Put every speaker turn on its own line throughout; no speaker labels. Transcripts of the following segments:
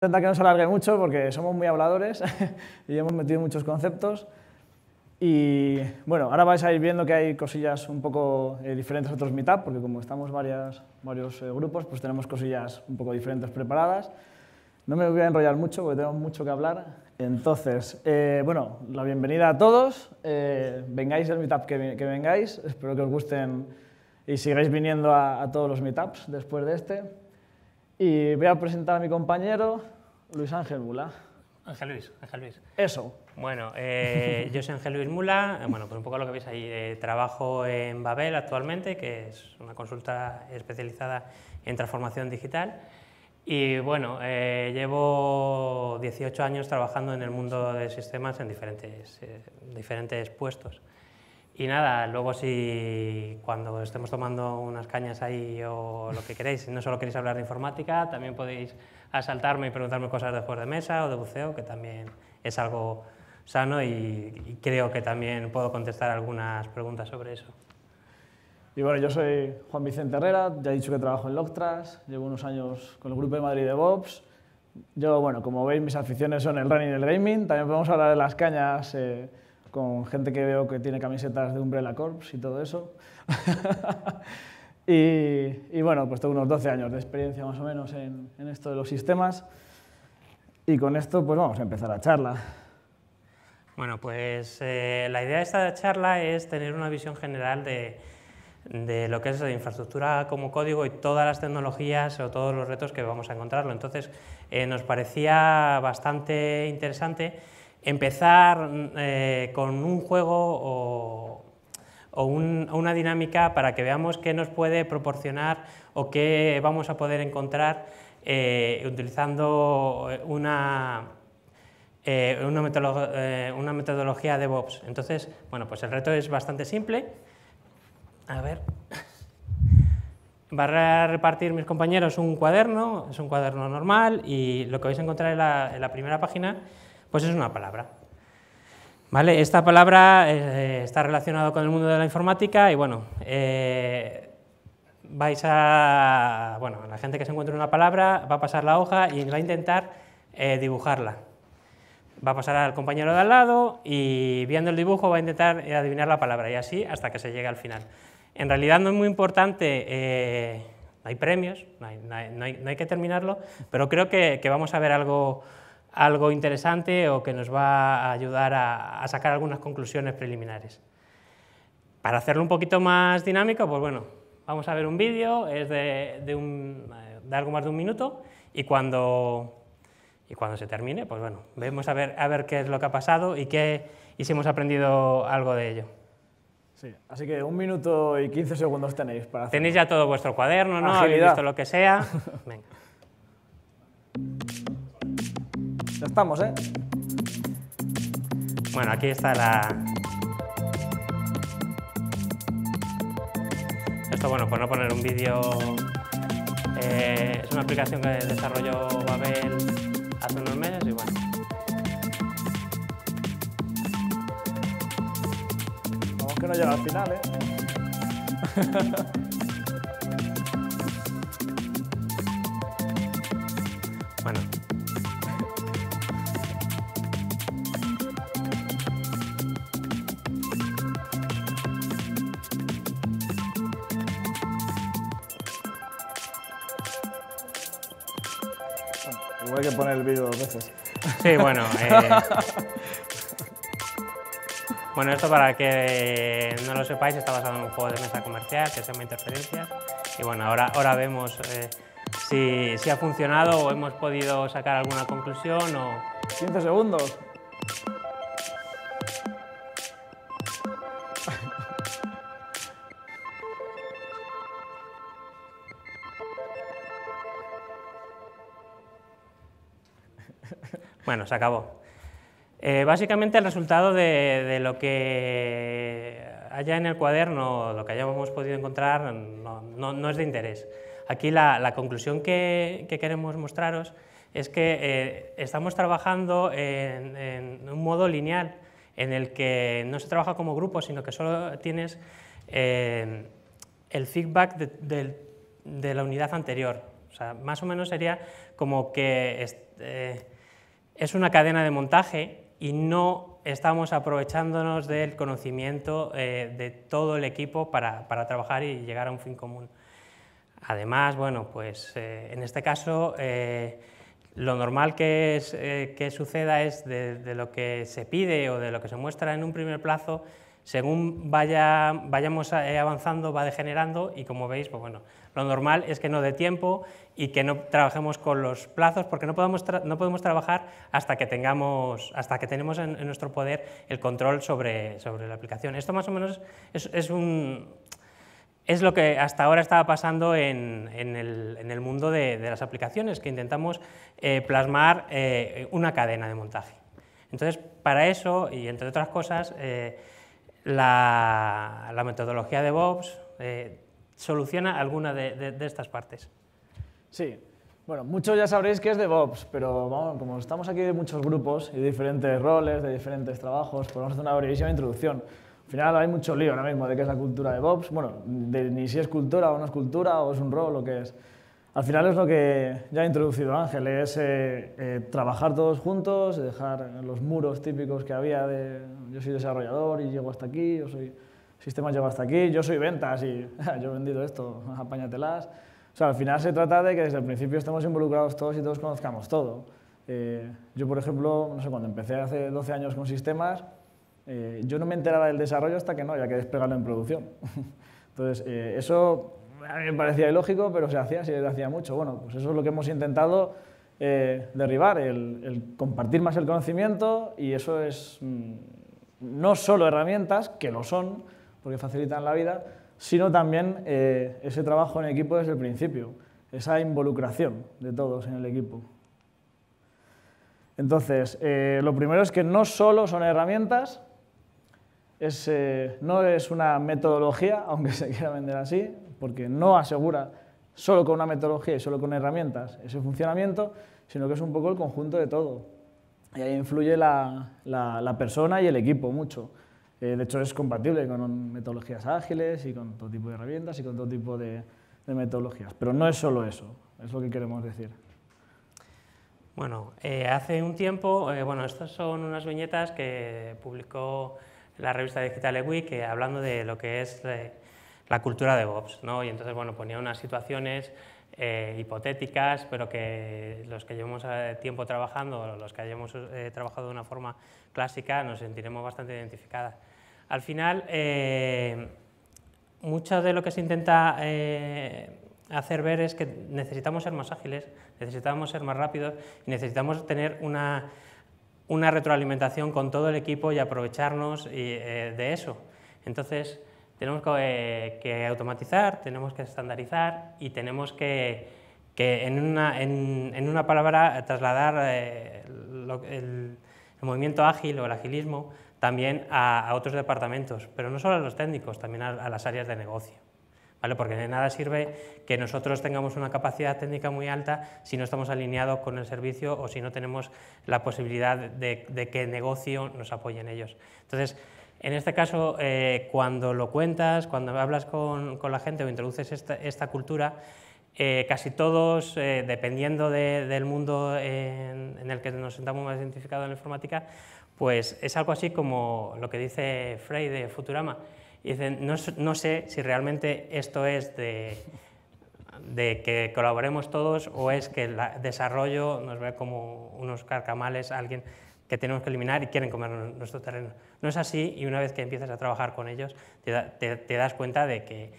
Intenta que no se alargue mucho porque somos muy habladores y hemos metido muchos conceptos. Y bueno, ahora vais a ir viendo que hay cosillas un poco eh, diferentes a otros Meetup, porque como estamos varias, varios eh, grupos, pues tenemos cosillas un poco diferentes preparadas. No me voy a enrollar mucho porque tengo mucho que hablar. Entonces, eh, bueno, la bienvenida a todos. vengáis al Meetup que, vengáis. Espero que os gusten y sigáis viniendo a, a todos los Meetups después de este. Y voy a presentar a mi compañero, Luis Ángel Mula.
Ángel Luis, Ángel Luis. Eso. Bueno, eh, yo soy Ángel Luis Mula, eh, bueno, pues un poco lo que veis ahí. Eh, trabajo en Babel actualmente, que es una consulta especializada en transformación digital. Y bueno, llevo 18 años trabajando en el mundo de sistemas en diferentes puestos. Y nada, luego si cuando estemos tomando unas cañas ahí o lo que queréis, si no solo queréis hablar de informática, también podéis asaltarme y preguntarme cosas de juegos de mesa o de buceo, que también es algo sano y, creo que también puedo contestar algunas preguntas sobre eso.
Y bueno, yo soy Juan Vicente Herrera, ya he dicho que trabajo en Loctras, llevo unos años con el grupo de Madrid de Bobs. Yo, bueno, como veis, mis aficiones son el running y el gaming, también podemos hablar de las cañas. Eh, con gente que veo que tiene camisetas de Umbrella Corps y todo eso. y, bueno, pues tengo unos 12 años de experiencia más o menos en, esto de los sistemas. Y con esto pues vamos a empezar la charla.
Bueno, pues eh, la idea de esta charla es tener una visión general de, lo que es la infraestructura como código y todas las tecnologías o todos los retos que vamos a encontrarlo. Entonces, eh, nos parecía bastante interesante empezar mm, eh, con un juego o, una dinámica para que veamos qué nos puede proporcionar o qué vamos a poder encontrar eh, utilizando eh, una, una, metodología de metodología DevOps. Entonces, bueno, pues el reto es bastante simple. A ver. Va a repartir mis compañeros un cuaderno, es un cuaderno normal y lo que vais a encontrar en en la primera página pues es una palabra. ¿Vale? Esta palabra eh, está relacionada con el mundo de la informática y bueno, eh, vais a... Bueno, la gente que se encuentre una palabra va a pasar la hoja y va a intentar eh, dibujarla. Va a pasar al compañero de al lado y viendo el dibujo va a intentar adivinar la palabra y así hasta que se llegue al final. En realidad no es muy importante hay premios, no hay, no, no hay, que terminarlo, pero creo que, que, vamos a ver algo algo interesante o que nos va a ayudar a, sacar algunas conclusiones preliminares. Para hacerlo un poquito más dinámico, pues bueno, vamos a ver un vídeo, es de, un, algo más de un minuto, y cuando, y cuando se termine, pues bueno, vemos a ver, a ver qué es lo que ha pasado y, qué, si hemos aprendido algo de ello.
Sí,
así que un minuto y 15 segundos tenéis para Tenéis ya todo vuestro cuaderno, ¿no? Agilidad. Habéis visto lo que sea. Venga. Ya estamos, ¿eh?
Bueno, aquí está la... Esto, bueno, por no poner un vídeo... Eh, es una aplicación que desarrolló Babel hace unos meses y bueno...
Vamos que no llega al final, ¿eh? Sí, bueno. Eh,
bueno, esto para que no lo sepáis, está basado en un juego de mesa comercial que se llama interferencia, Y bueno, ahora, ahora vemos eh, si, ha funcionado o hemos podido sacar alguna conclusión o... 15 segundos. Bueno, se acabó. Eh, básicamente el resultado de, lo que haya en el cuaderno, lo que hayamos podido encontrar, no, es de interés. Aquí la, conclusión que, queremos mostraros es que eh, estamos trabajando en, un modo lineal, en el que no se trabaja como grupo, sino que solo tienes eh, el feedback de, la unidad anterior. O sea, más o menos sería como que es una cadena de montaje y no estamos aprovechándonos del conocimiento eh, de todo el equipo para, trabajar y llegar a un fin común. Además, bueno, pues eh, en este caso eh, lo normal que, suceda es de lo que se pide o de lo que se muestra en un primer plazo, según vayamos eh, avanzando va degenerando y como veis, pues bueno, lo normal es que no dé tiempo y que no trabajemos con los plazos porque no, no podemos trabajar hasta que, tengamos, hasta que tenemos en, nuestro poder el control sobre, sobre la aplicación. Esto más o menos es, lo que hasta ahora estaba pasando en, el, mundo de, las aplicaciones, que intentamos eh, plasmar eh, una cadena de montaje. Entonces, para eso, y entre otras cosas, la, metodología de Bobs eh, soluciona alguna de, estas partes. Sí,
bueno, muchos ya sabréis que es de Bobs, pero como estamos aquí de muchos grupos y diferentes roles, de diferentes trabajos, podemos pues hacer una brevísima introducción. Al final hay mucho lío ahora mismo de qué es la cultura de Bobs. bueno, de ni si es cultura o no es cultura, o es un rol o qué es. Al final es lo que ya ha introducido Ángel, es eh, eh, trabajar todos juntos, dejar los muros típicos que había de yo soy desarrollador y llego hasta aquí, yo soy sistemas llego hasta aquí, yo soy ventas y yo he vendido esto, apáñatelas. O sea, al final se trata de que desde el principio estemos involucrados todos y todos conozcamos todo. Eh, yo, por ejemplo, no sé, cuando empecé hace 12 años con sistemas, yo no me enteraba del desarrollo hasta que no, ya que desplegarlo en producción. Entonces, eso a mí me parecía ilógico, pero se hacía, se hacía mucho. Bueno, pues eso es lo que hemos intentado eh, derribar, el, compartir más el conocimiento y eso es mm, no solo herramientas, que lo son, porque facilitan la vida, sino también eh, ese trabajo en equipo desde el principio, esa involucración de todos en el equipo. Entonces, eh, lo primero es que no solo son herramientas, no es una metodología, aunque se quiera vender así, porque no asegura solo con una metodología y solo con herramientas ese funcionamiento, sino que es un poco el conjunto de todo. Y ahí influye la, la, persona y el equipo mucho. Eh, de hecho, es compatible con metodologías ágiles y con todo tipo de herramientas y con todo tipo de, metodologías. Pero no es solo eso, es lo que queremos decir.
Bueno, eh, hace un tiempo, eh, bueno, estas son unas viñetas que publicó la revista Digital Week hablando de lo que es la cultura de DevOps. ¿no? Y entonces, bueno, ponía unas situaciones eh, hipotéticas, pero que los que llevamos eh, tiempo trabajando, los que hayamos eh, trabajado de una forma clásica, nos sentiremos bastante identificadas. Al final, mucho de lo que se intenta hacer ver es que necesitamos ser más ágiles, necesitamos ser más rápidos y necesitamos tener una, una retroalimentación con todo el equipo y aprovecharnos de eso. Entonces, tenemos eh, que, automatizar, tenemos que estandarizar y tenemos que, que en, una, en, en, una, palabra eh, trasladar eh, el, movimiento ágil o el agilismo también a, otros departamentos, pero no solo a los técnicos, también a, las áreas de negocio. ¿Vale? Porque de nada sirve que nosotros tengamos una capacidad técnica muy alta si no estamos alineados con el servicio o si no tenemos la posibilidad de, de que el negocio nos apoye en ellos. Entonces, en este caso, eh, cuando lo cuentas, cuando hablas con, la gente o introduces esta, cultura, eh, casi todos, eh, dependiendo del mundo en, el que nos sentamos más identificados en la informática, pues es algo así como lo que dice Frey de Futurama. dicen, no, sé si realmente esto es de, que colaboremos todos o es que el desarrollo nos ve como unos carcamales, alguien que tenemos que eliminar y quieren comer nuestro terreno. No es así y una vez que empiezas a trabajar con ellos te, das cuenta de que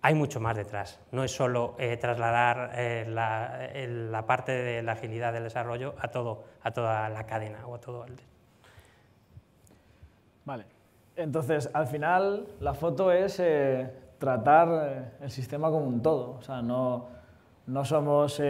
hay mucho más detrás. No es solo eh, trasladar eh, eh, la, parte de la agilidad del desarrollo a, todo, a toda la cadena o a todo el...
Vale. Entonces, al final, la foto es tratar el sistema como un todo. O sea, no, no somos,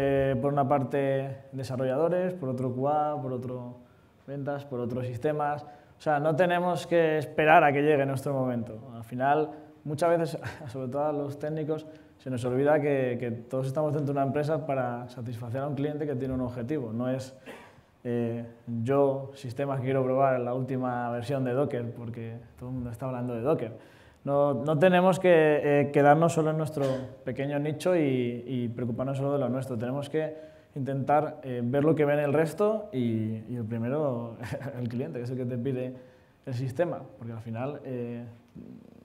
por una parte, desarrolladores, por otro QA, por otro ventas, por otros sistemas. O sea, no tenemos que esperar a que llegue nuestro momento. Al final, muchas veces, sobre todo a los técnicos, se nos olvida que, todos estamos dentro de una empresa para satisfacer a un cliente que tiene un objetivo. No es eh, yo sistemas quiero probar la última versión de Docker porque todo el mundo está hablando de Docker. No, tenemos que eh, quedarnos solo en nuestro pequeño nicho y, y preocuparnos solo de lo nuestro. Tenemos que intentar eh, ver lo que ven el resto y, el primero, el cliente, que es el que te pide el sistema, porque al final eh,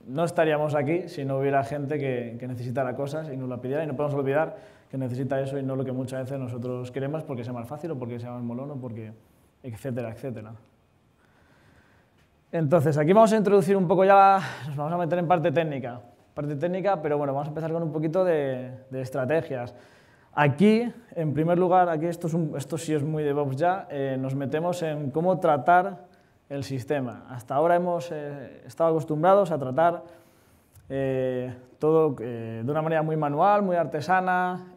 no estaríamos aquí si no hubiera gente que, necesitara cosas y nos la pidiera y no podemos olvidar que necesita eso y no lo que muchas veces nosotros queremos porque sea más fácil o porque sea más molón o porque etcétera, etcétera. Entonces, aquí vamos a introducir un poco ya, nos vamos a meter en parte técnica, parte técnica, pero bueno, vamos a empezar con un poquito de estrategias. Aquí, en primer lugar, aquí esto, esto sí es muy DevOps ya, eh, nos metemos en cómo tratar el sistema. Hasta ahora hemos eh, estado acostumbrados a tratar eh, todo de una manera muy manual, muy artesana,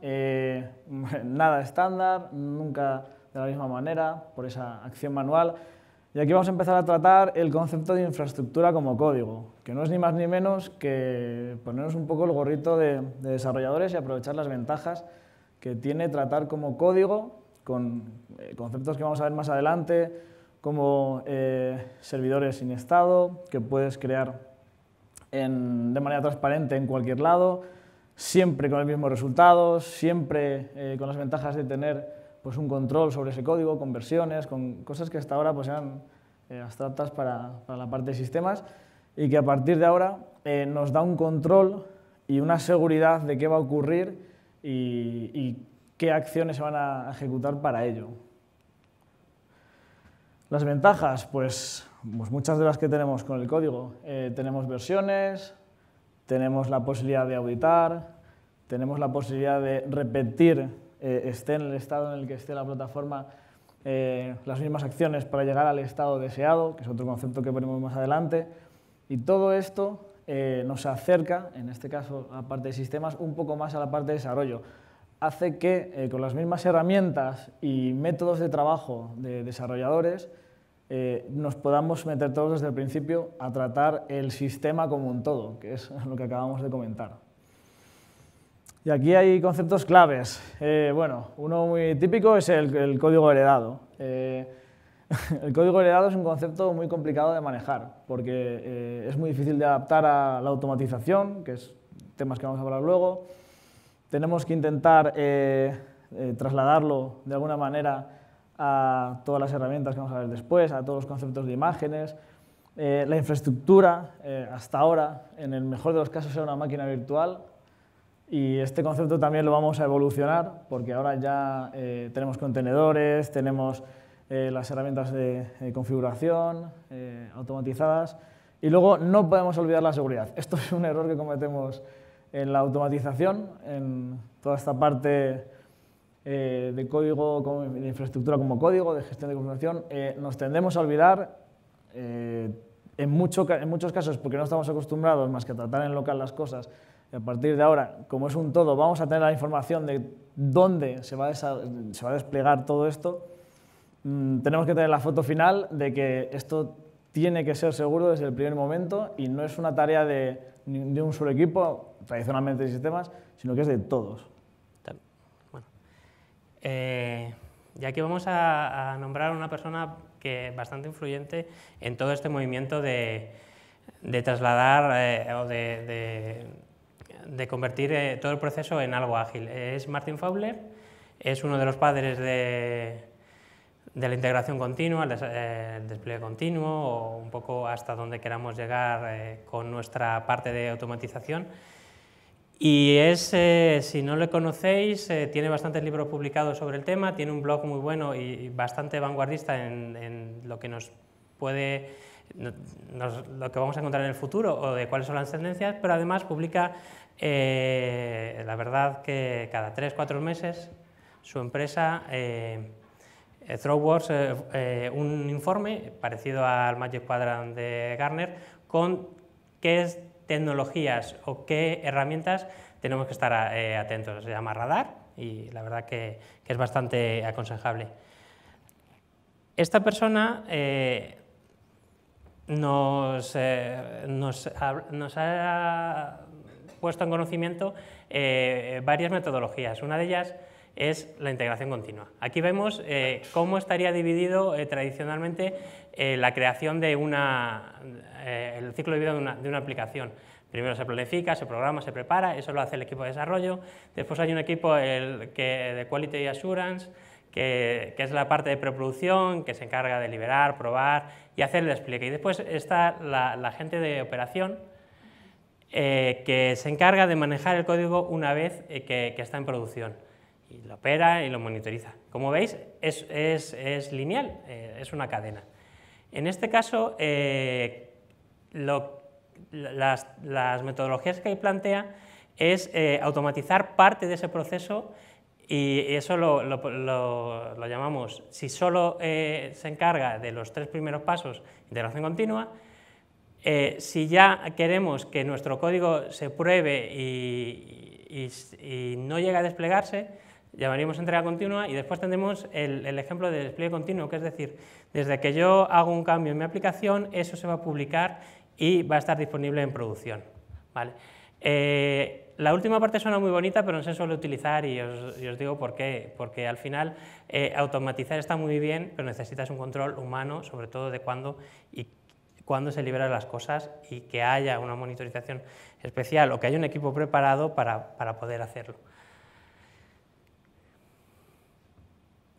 nada estándar, nunca de la misma manera, por esa acción manual. Y aquí vamos a empezar a tratar el concepto de infraestructura como código, que no es ni más ni menos que ponernos un poco el gorrito de desarrolladores y aprovechar las ventajas que tiene tratar como código con eh, conceptos que vamos a ver más adelante, como eh, servidores sin estado, que puedes crear de manera transparente en cualquier lado, siempre con el mismo resultados siempre eh, con las ventajas de tener pues, un control sobre ese código, con versiones, con cosas que hasta ahora pues, eran abstractas para, para, la parte de sistemas y que a partir de ahora nos da un control y una seguridad de qué va a ocurrir y, qué acciones se van a ejecutar para ello. Las ventajas, pues, pues muchas de las que tenemos con el código. Eh, tenemos versiones, tenemos la posibilidad de auditar, tenemos la posibilidad de repetir, eh, esté en el estado en el que esté la plataforma, eh, las mismas acciones para llegar al estado deseado, que es otro concepto que veremos más adelante. Y todo esto eh, nos acerca, en este caso a parte de sistemas, un poco más a la parte de desarrollo. Hace que eh, con las mismas herramientas y métodos de trabajo de desarrolladores eh, nos podamos meter todos desde el principio a tratar el sistema como un todo, que es lo que acabamos de comentar. Y aquí hay conceptos claves. bueno, uno muy típico es el, código heredado. el código heredado es un concepto muy complicado de manejar, porque eh, es muy difícil de adaptar a la automatización, que es temas que vamos a hablar luego. Tenemos que intentar eh, eh, trasladarlo de alguna manera a todas las herramientas que vamos a ver después, a todos los conceptos de imágenes. la infraestructura, hasta ahora, en el mejor de los casos, era una máquina virtual, y este concepto también lo vamos a evolucionar porque ahora ya tenemos contenedores, tenemos eh, las herramientas de eh, configuración eh, automatizadas. Y luego no podemos olvidar la seguridad. Esto es un error que cometemos en la automatización, en toda esta parte de código, de infraestructura como código, de gestión de configuración. nos tendemos a olvidar en, muchos casos, porque no estamos acostumbrados más que a tratar en local las cosas, a partir de ahora, como es un todo, vamos a tener la información de dónde se va a desplegar todo esto Mm, tenemos que tener la foto final de que esto tiene que ser seguro desde el primer momento y no es una tarea de, un solo equipo, tradicionalmente de sistemas, sino que es de todos.
Bueno. Eh, y aquí vamos a, nombrar a una persona que es bastante influyente en todo este movimiento de, trasladar eh, o de, convertir eh, todo el proceso en algo ágil. Es Martin Fowler, es uno de los padres de, de la integración continua, el, eh, despliegue continuo o un poco hasta dónde queramos llegar eh, con nuestra parte de automatización. Y es, eh, si no lo conocéis, tiene bastantes libros publicados sobre el tema, tiene un blog muy bueno y bastante vanguardista en, lo que nos puede lo que vamos a encontrar en el futuro o de cuáles son las tendencias, pero además publica, la verdad que cada tres cuatro meses su empresa eh, eh, eh, un informe parecido al Magic Quadrant de Garner, con qué tecnologías o qué herramientas tenemos que estar eh, atentos. Se llama radar y la verdad que, es bastante aconsejable. Esta persona nos, ha, puesto en conocimiento varias metodologías. Una de ellas es la integración continua. Aquí vemos eh, cómo estaría dividido eh, tradicionalmente eh, la creación de una, el ciclo de vida de una, aplicación. Primero se planifica, se programa, se prepara, eso lo hace el equipo de desarrollo. Después hay un equipo el, que, de Quality Assurance, que, es la parte de preproducción, que se encarga de liberar, probar y hacer el despliegue. Y después está la, gente de operación, que se encarga de manejar el código una vez que está en producción y lo opera y lo monitoriza. Como veis, es, lineal, eh, es una cadena. En este caso, eh, las, metodologías que ahí plantea es eh, automatizar parte de ese proceso y eso lo, llamamos, si solo se encarga de los tres primeros pasos, de integración continua, si ya queremos que nuestro código se pruebe y, y no llegue a desplegarse, llamaríamos entrega continua y después tendremos el, ejemplo de despliegue continuo, que es decir, desde que yo hago un cambio en mi aplicación, eso se va a publicar y va a estar disponible en producción. ¿vale? Eh, la última parte suena muy bonita, pero no se suele utilizar y os, digo por qué. Porque al final eh, automatizar está muy bien, pero necesitas un control humano, sobre todo de cuándo y cuándo se liberan las cosas y que haya una monitorización especial o que haya un equipo preparado para poder hacerlo.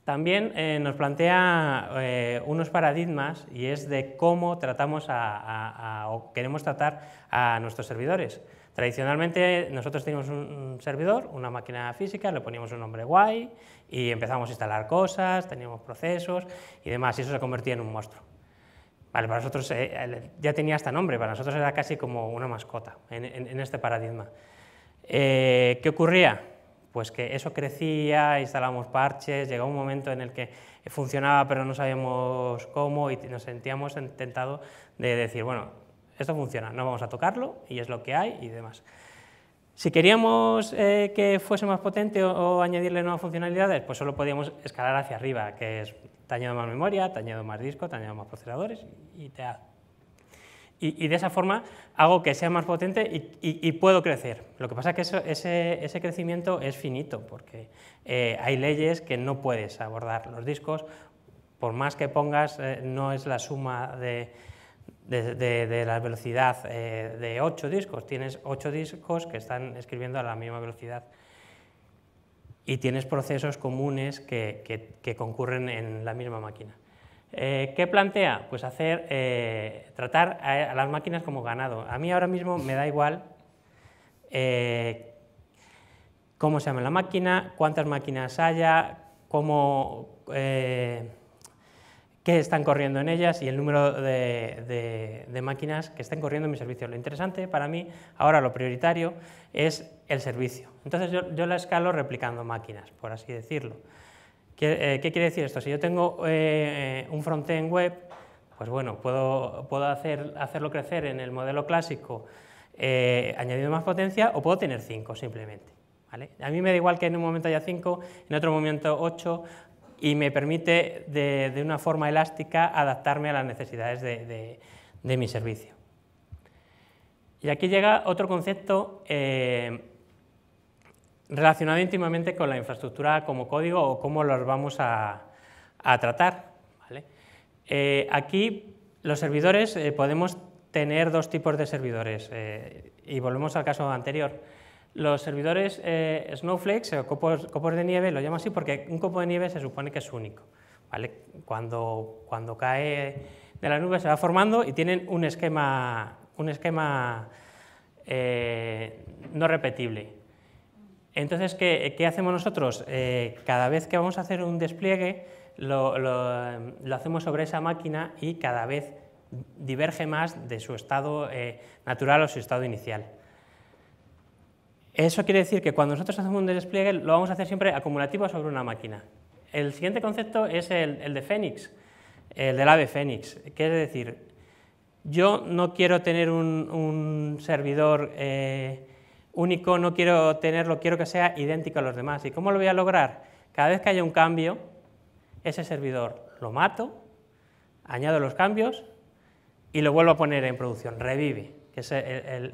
También eh, nos plantea eh, unos paradigmas y es de cómo tratamos o queremos tratar a nuestros servidores. Tradicionalmente nosotros teníamos un servidor, una máquina física, le poníamos un nombre guay y empezamos a instalar cosas, teníamos procesos y demás, y eso se convertía en un monstruo. para nosotros eh, ya tenía hasta nombre, para nosotros era casi como una mascota en, este paradigma. ¿Qué ocurría? pues que eso crecía, instalamos parches, llegó un momento en el que funcionaba pero no sabíamos cómo y nos sentíamos tentados de decir, bueno, esto funciona, no vamos a tocarlo y es lo que hay y demás. Si queríamos eh, que fuese más potente o, añadirle nuevas funcionalidades, pues solo podíamos escalar hacia arriba, que es tañado más memoria, te más disco, te más procesadores y te, y, de esa forma hago que sea más potente y, puedo crecer. Lo que pasa es que ese, crecimiento es finito, porque eh, hay leyes que no puedes abordar. Los discos, por más que pongas, eh, no es la suma de, la velocidad eh, de ocho discos. Tienes ocho discos que están escribiendo a la misma velocidad. Y tienes procesos comunes que concurren en la misma máquina. Eh, ¿Qué plantea? Pues hacer, eh, tratar a, las máquinas como ganado. A mí ahora mismo me da igual eh, cómo se llama la máquina, cuántas máquinas haya, qué están corriendo en ellas y el número de, máquinas que estén corriendo en mi servicio. Lo interesante para mí, ahora lo prioritario, es el servicio. Entonces yo la escalo replicando máquinas, por así decirlo. Eh, ¿Qué, quiere decir esto? Si yo tengo eh, eh, un frontend web, pues bueno, puedo, puedo hacer, hacerlo crecer en el modelo clásico eh, añadiendo más potencia o puedo tener cinco simplemente. A mí me da igual que en un momento haya cinco, en otro momento 8 y me permite de, una forma elástica adaptarme a las necesidades de, mi servicio. Y aquí llega otro concepto relacionado íntimamente con la infraestructura como código o cómo los vamos a, tratar. Eh, aquí los servidores eh, podemos tener dos tipos de servidores eh, y volvemos al caso anterior. Los servidores snowflakes o copos, de nieve, lo llamo así porque un copo de nieve se supone que es único. ¿vale? Cuando, cuando cae de la nube se va formando y tienen un esquema, un esquema no repetible. Entonces, ¿qué, hacemos nosotros? Eh, cada vez que vamos a hacer un despliegue, lo, hacemos sobre esa máquina y cada vez diverge más de su estado eh, natural o su estado inicial. Eso quiere decir que cuando nosotros hacemos un despliegue lo vamos a hacer siempre acumulativo sobre una máquina. El siguiente concepto es el, de Fénix, el del ave Fénix. Quiere decir, yo no quiero tener un, servidor eh, único no quiero tenerlo, quiero que sea idéntico a los demás. ¿Y cómo lo voy a lograr? Cada vez que haya un cambio, ese servidor lo mato, añado los cambios y lo vuelvo a poner en producción, revive, que es el,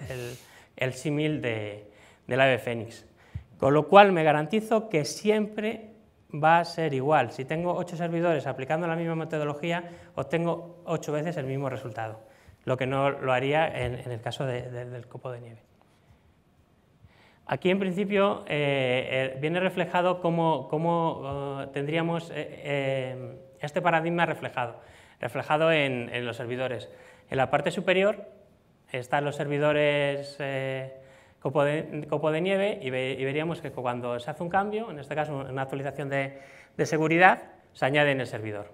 el, símil de, del ave fénix. Con lo cual me garantizo que siempre va a ser igual. Si tengo ocho servidores aplicando la misma metodología, obtengo ocho veces el mismo resultado, lo que no lo haría en, el caso del copo de nieve. Aquí en principio eh, eh, viene reflejado cómo, eh, tendríamos este paradigma reflejado, reflejado en, los servidores. En la parte superior están los servidores copo, de, nieve y, veríamos que cuando se hace un cambio, en este caso una actualización de, de seguridad, se añade en el servidor.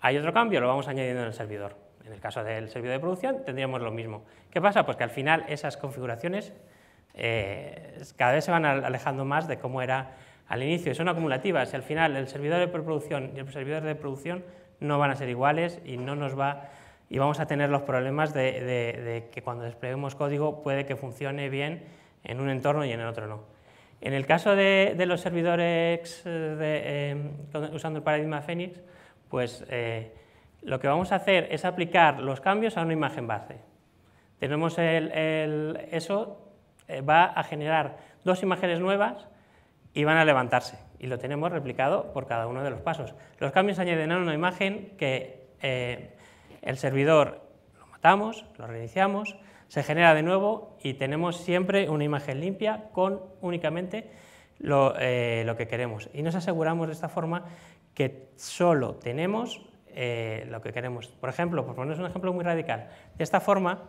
Hay otro cambio, lo vamos añadiendo en el servidor. En el caso del servidor de producción tendríamos lo mismo. ¿Qué pasa? Pues que al final esas configuraciones eh, cada vez se van alejando más de cómo era al inicio. son acumulativas y al final el servidor de preproducción y el servidor de producción no van a ser iguales y no nos va y vamos a tener los problemas de, que cuando despleguemos código puede que funcione bien en un entorno y en el otro no. En el caso de, los servidores eh, eh, usando el paradigma Phoenix, pues lo que vamos a hacer es aplicar los cambios a una imagen base. Tenemos el, eso eh, va a generar dos imágenes nuevas y van a levantarse. Y lo tenemos replicado por cada uno de los pasos. Los cambios añaden a una imagen que eh, el servidor lo matamos, lo reiniciamos, se genera de nuevo y tenemos siempre una imagen limpia con únicamente lo, eh, que queremos. Y nos aseguramos de esta forma que solo tenemos lo que queremos. Por ejemplo, por poner un ejemplo muy radical, de esta forma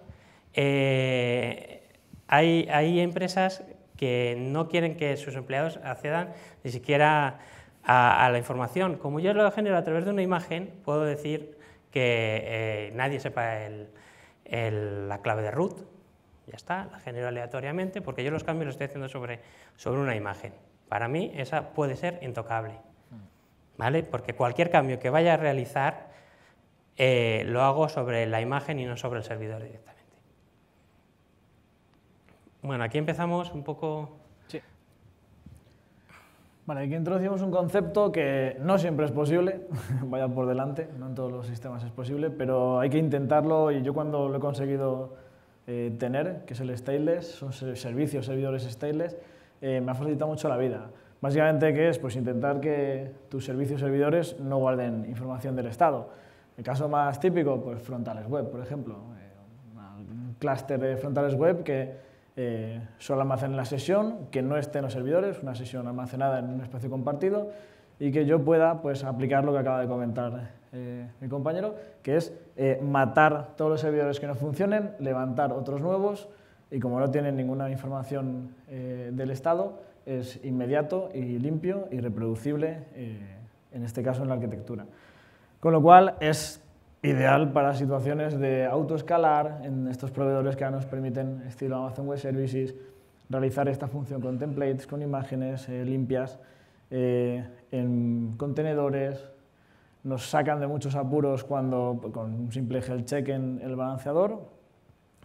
hay, empresas que no quieren que sus empleados accedan ni siquiera a, la información. Como yo lo genero a través de una imagen, puedo decir que eh, nadie sepa la clave de root, ya está, la genero aleatoriamente, porque yo los cambios los estoy haciendo sobre, sobre una imagen. Para mí esa puede ser intocable, ¿vale? Porque cualquier cambio que vaya a realizar eh, lo hago sobre la imagen y no sobre el servidor directamente. Bueno, aquí
empezamos un poco... Sí. Vale, aquí introducimos un concepto que no siempre es posible, vaya por delante, no en todos los sistemas es posible, pero hay que intentarlo y yo cuando lo he conseguido eh, tener, que es el stateless, son servicios, servidores stateless, eh, me ha facilitado mucho la vida. Básicamente, ¿qué es? Pues intentar que tus servicios servidores no guarden información del estado. El caso más típico, pues frontales web, por ejemplo. Eh, un clúster de frontales web que eh, solo en la sesión, que no estén los servidores, una sesión almacenada en un espacio compartido y que yo pueda pues, aplicar lo que acaba de comentar eh, mi compañero, que es eh, matar todos los servidores que no funcionen, levantar otros nuevos y como no tienen ninguna información eh, del estado, es inmediato y limpio y reproducible, en este caso en la arquitectura. Con lo cual es Ideal para situaciones de autoescalar en estos proveedores que nos permiten, estilo Amazon Web Services, realizar esta función con templates, con imágenes eh, limpias, eh, en contenedores. Nos sacan de muchos apuros cuando con un simple health check en el balanceador.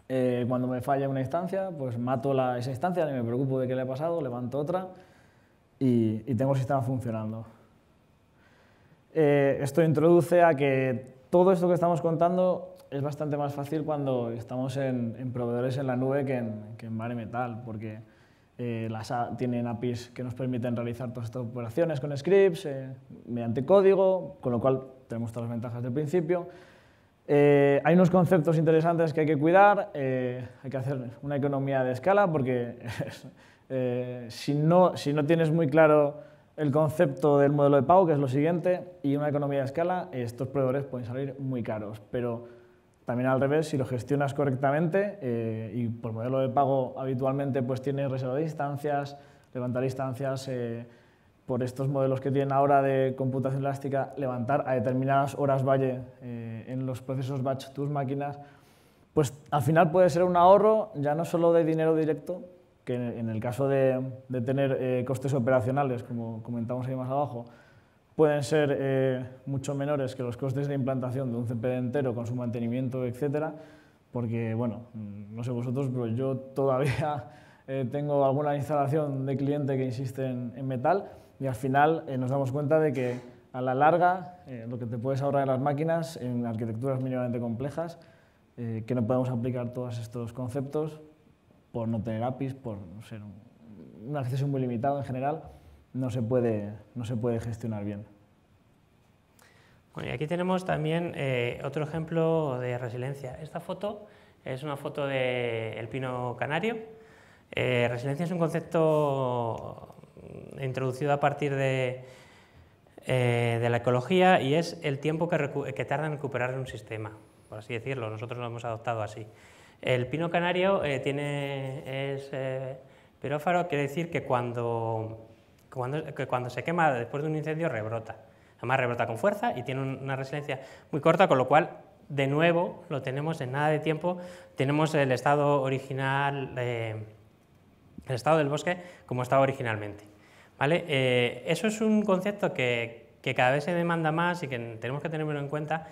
Eh, cuando me falla una instancia, pues mato la, esa instancia, ni me preocupo de qué le ha pasado, levanto otra y, y tengo el sistema funcionando. esto introduce a que todo esto que estamos contando es bastante más fácil cuando estamos en, proveedores en la nube que en, Bare Metal, porque eh, las tienen APIs que nos permiten realizar todas estas operaciones con scripts, eh, mediante código, con lo cual tenemos todas las ventajas del principio. Eh, hay unos conceptos interesantes que hay que cuidar, hay que hacer una economía de escala, porque si, no, si no tienes muy claro el concepto del modelo de pago, que es lo siguiente, y una economía de escala, estos proveedores pueden salir muy caros, pero también al revés, si lo gestionas correctamente eh, y por modelo de pago habitualmente pues tienes reserva de distancias, levantar distancias, eh, por estos modelos que tienen ahora de computación elástica, levantar a determinadas horas valle eh, en los procesos batch tus máquinas, pues al final puede ser un ahorro ya no solo de dinero directo, que en el caso de, tener eh, costes operacionales, como comentamos ahí más abajo, pueden ser eh, mucho menores que los costes de implantación de un CPD entero con su mantenimiento, etcétera, porque, bueno, mm, no sé vosotros, pero yo todavía eh, tengo alguna instalación de cliente que insiste en, en metal y al final nos damos cuenta de que a la larga lo que te puedes ahorrar en las máquinas, en arquitecturas mínimamente complejas, que no podemos aplicar todos estos conceptos, por no tener APIs, por no ser un, acceso muy limitado en general, no se puede, gestionar bien.
aquí tenemos también eh, otro ejemplo de resiliencia. Esta foto es una foto del pino canario. Eh, resiliencia es un concepto mm, introducido a partir eh, de, la ecología y es el tiempo que, que tarda en recuperar un sistema, por así decirlo. Nosotros lo hemos adoptado así. El pino canario eh, tiene, es eh, quiere decir que cuando, cuando, se quema después de un incendio rebrota. Además rebrota con fuerza y tiene una resiliencia muy corta, con lo cual de nuevo lo tenemos en nada de tiempo. Tenemos el estado original, eh, el estado del bosque como estaba originalmente. ¿vale? Eh, eso es un concepto que, que cada vez se demanda más y que tenemos que tenerlo en cuenta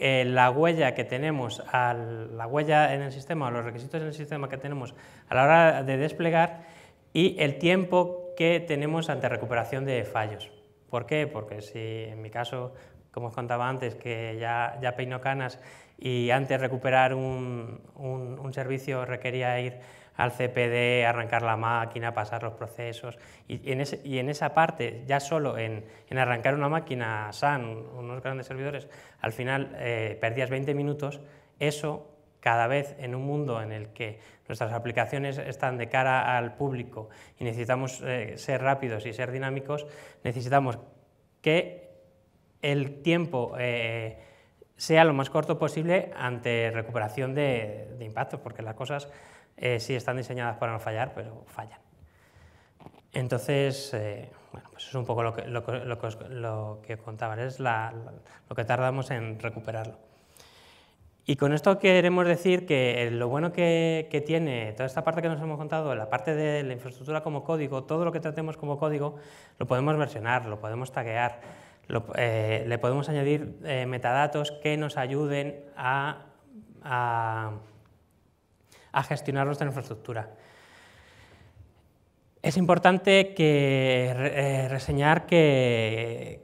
eh, la huella que tenemos, al, la huella en el sistema o los requisitos en el sistema que tenemos a la hora de desplegar y el tiempo que tenemos ante recuperación de fallos. ¿Por qué? Porque si en mi caso, como os contaba antes, que ya, ya peino canas y antes recuperar un, un, un servicio requería ir al CPD, arrancar la máquina, pasar los procesos. Y en, y en esa parte, ya solo en, arrancar una máquina SAN, unos grandes servidores, al final eh, perdías 20 minutos. Eso cada vez en un mundo en el que nuestras aplicaciones están de cara al público y necesitamos eh, ser rápidos y ser dinámicos, necesitamos que el tiempo eh, sea lo más corto posible ante recuperación de, de impactos, porque las cosas eh, sí están diseñadas para no fallar, pero fallan. Entonces, eh, bueno, pues es un poco lo que, lo, lo que contaba, es lo que tardamos en recuperarlo. Y con esto queremos decir que eh, lo bueno que, que, tiene toda esta parte que nos hemos contado, la parte de la infraestructura como código, todo lo que tratemos como código, lo podemos versionar, lo podemos taguear, eh, le podemos añadir eh, metadatos que nos ayuden a, gestionar nuestra infraestructura. Es importante que, eh, reseñar que,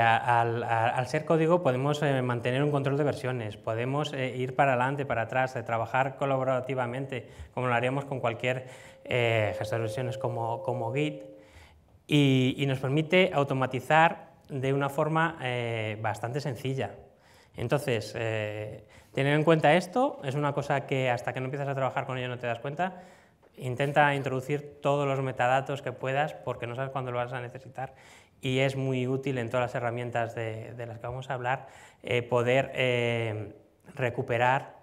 al, ser código podemos mantener un control de versiones, podemos ir para adelante, para atrás, trabajar colaborativamente, como lo haríamos con cualquier gestor de versiones como, Git, y, nos permite automatizar de una forma eh, bastante sencilla. Entonces, eh, tener en cuenta esto es una cosa que hasta que no empiezas a trabajar con ello no te das cuenta. Intenta introducir todos los metadatos que puedas porque no sabes cuándo lo vas a necesitar y es muy útil en todas las herramientas de, las que vamos a hablar eh, poder recuperar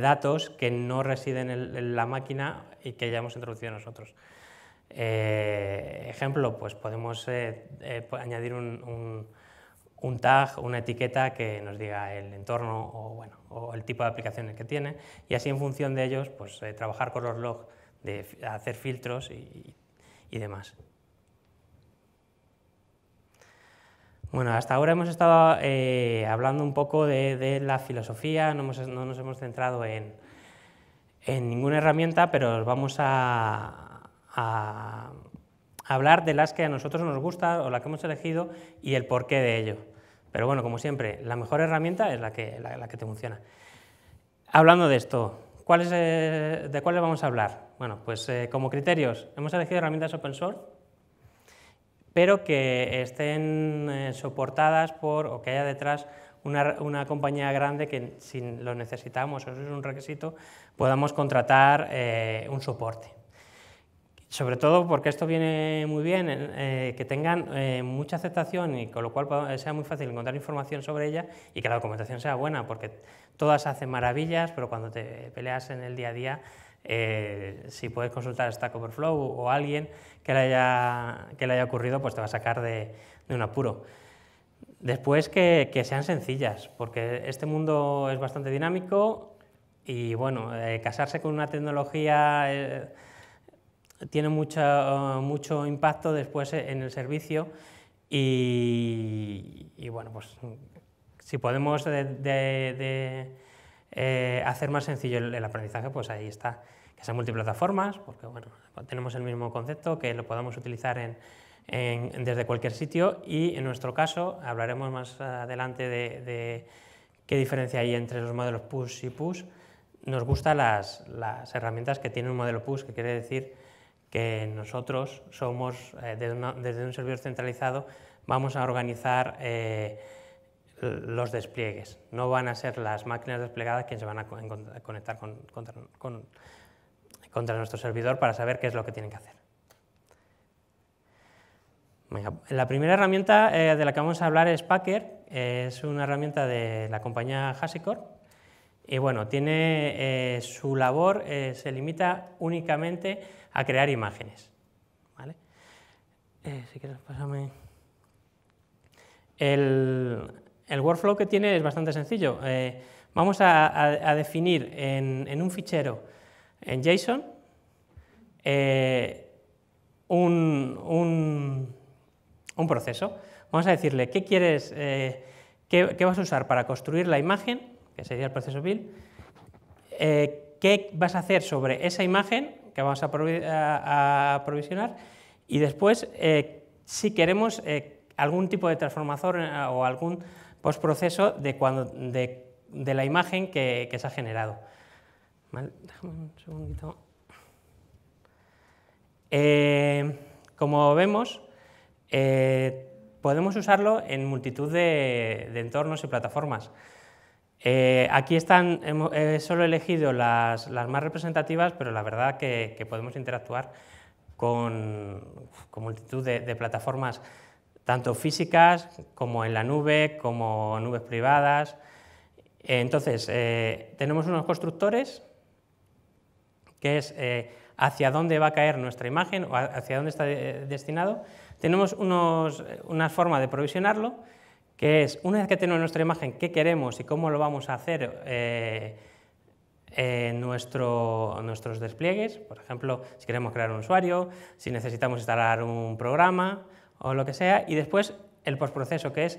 datos que no residen en, en la máquina y que ya hemos introducido nosotros. Eh, ejemplo, pues podemos eh, eh, añadir un, tag, una etiqueta que nos diga el entorno o, el tipo de aplicaciones que tiene y así en función de ellos pues, trabajar con los logs, de hacer filtros y, demás. Bueno, hasta ahora hemos estado hablando un poco de, la filosofía, no, nos hemos centrado en, en ninguna herramienta, pero vamos a, a, hablar de las que a nosotros nos gusta o las que hemos elegido y el porqué de ello. Pero bueno, como siempre, la mejor herramienta es la que, la, que te funciona. Hablando de esto, eh, ¿de cuáles vamos a hablar? Bueno, pues eh, como criterios, hemos elegido herramientas open source, pero que estén eh, soportadas por o que haya detrás una, una, compañía grande que si lo necesitamos eso es un requisito, podamos contratar un soporte. Sobre todo porque esto viene muy bien, eh, que tengan eh, mucha aceptación y con lo cual eh, sea muy fácil encontrar información sobre ella y que la documentación sea buena, porque todas hacen maravillas, pero cuando te peleas en el día a día, si puedes consultar Stack Overflow o alguien que le haya, que le haya ocurrido, pues te va a sacar de, un apuro. Después que, que, sean sencillas, porque este mundo es bastante dinámico y bueno, casarse con una tecnología tiene ah, mucho impacto después en el servicio y, bueno, pues si podemos eh, hacer más sencillo el, aprendizaje, pues ahí está, que sean multiplataformas, porque bueno, tenemos el mismo concepto, que lo podamos utilizar desde cualquier sitio y en nuestro caso hablaremos más adelante de, qué diferencia hay entre los modelos push y push. Nos gustan las, herramientas que tiene un modelo push, que quiere decir que nosotros somos, eh, desde, un servidor centralizado, vamos a organizar eh, los despliegues. No van a ser las máquinas desplegadas quienes se van a conectar con, contra, nuestro servidor para saber qué es lo que tienen que hacer. La primera herramienta eh, de la que vamos a hablar es Packer, es una herramienta de la compañía HashiCorp y bueno, tiene su labor se limita únicamente a crear imágenes. ¿vale? Eh, si El, workflow que tiene es bastante sencillo. Eh, vamos a, definir en, un fichero, en JSON, eh, un, proceso. Vamos a decirle qué quieres, qué, vas a usar para construir la imagen, que sería el proceso build, qué vas a hacer sobre esa imagen que vamos a, provisionar y después eh, si queremos eh, algún tipo de transformador eh, o algún postproceso de, de, la imagen que, se ha generado. como vemos, podemos usarlo en multitud de entornos y plataformas. Eh, aquí están, hemos, solo elegido las, más representativas, pero la verdad que, podemos interactuar con, multitud de, plataformas, tanto físicas como en la nube, como nubes privadas. entonces, eh, tenemos unos constructores, que es eh, hacia dónde va a caer nuestra imagen o hacia dónde está destinado. Tenemos unos, una forma de provisionarlo que es, una vez que tenemos nuestra imagen, qué queremos y cómo lo vamos a hacer eh, en nuestros despliegues, por ejemplo, si queremos crear un usuario, si necesitamos instalar un programa o lo que sea, y después el postproceso, que es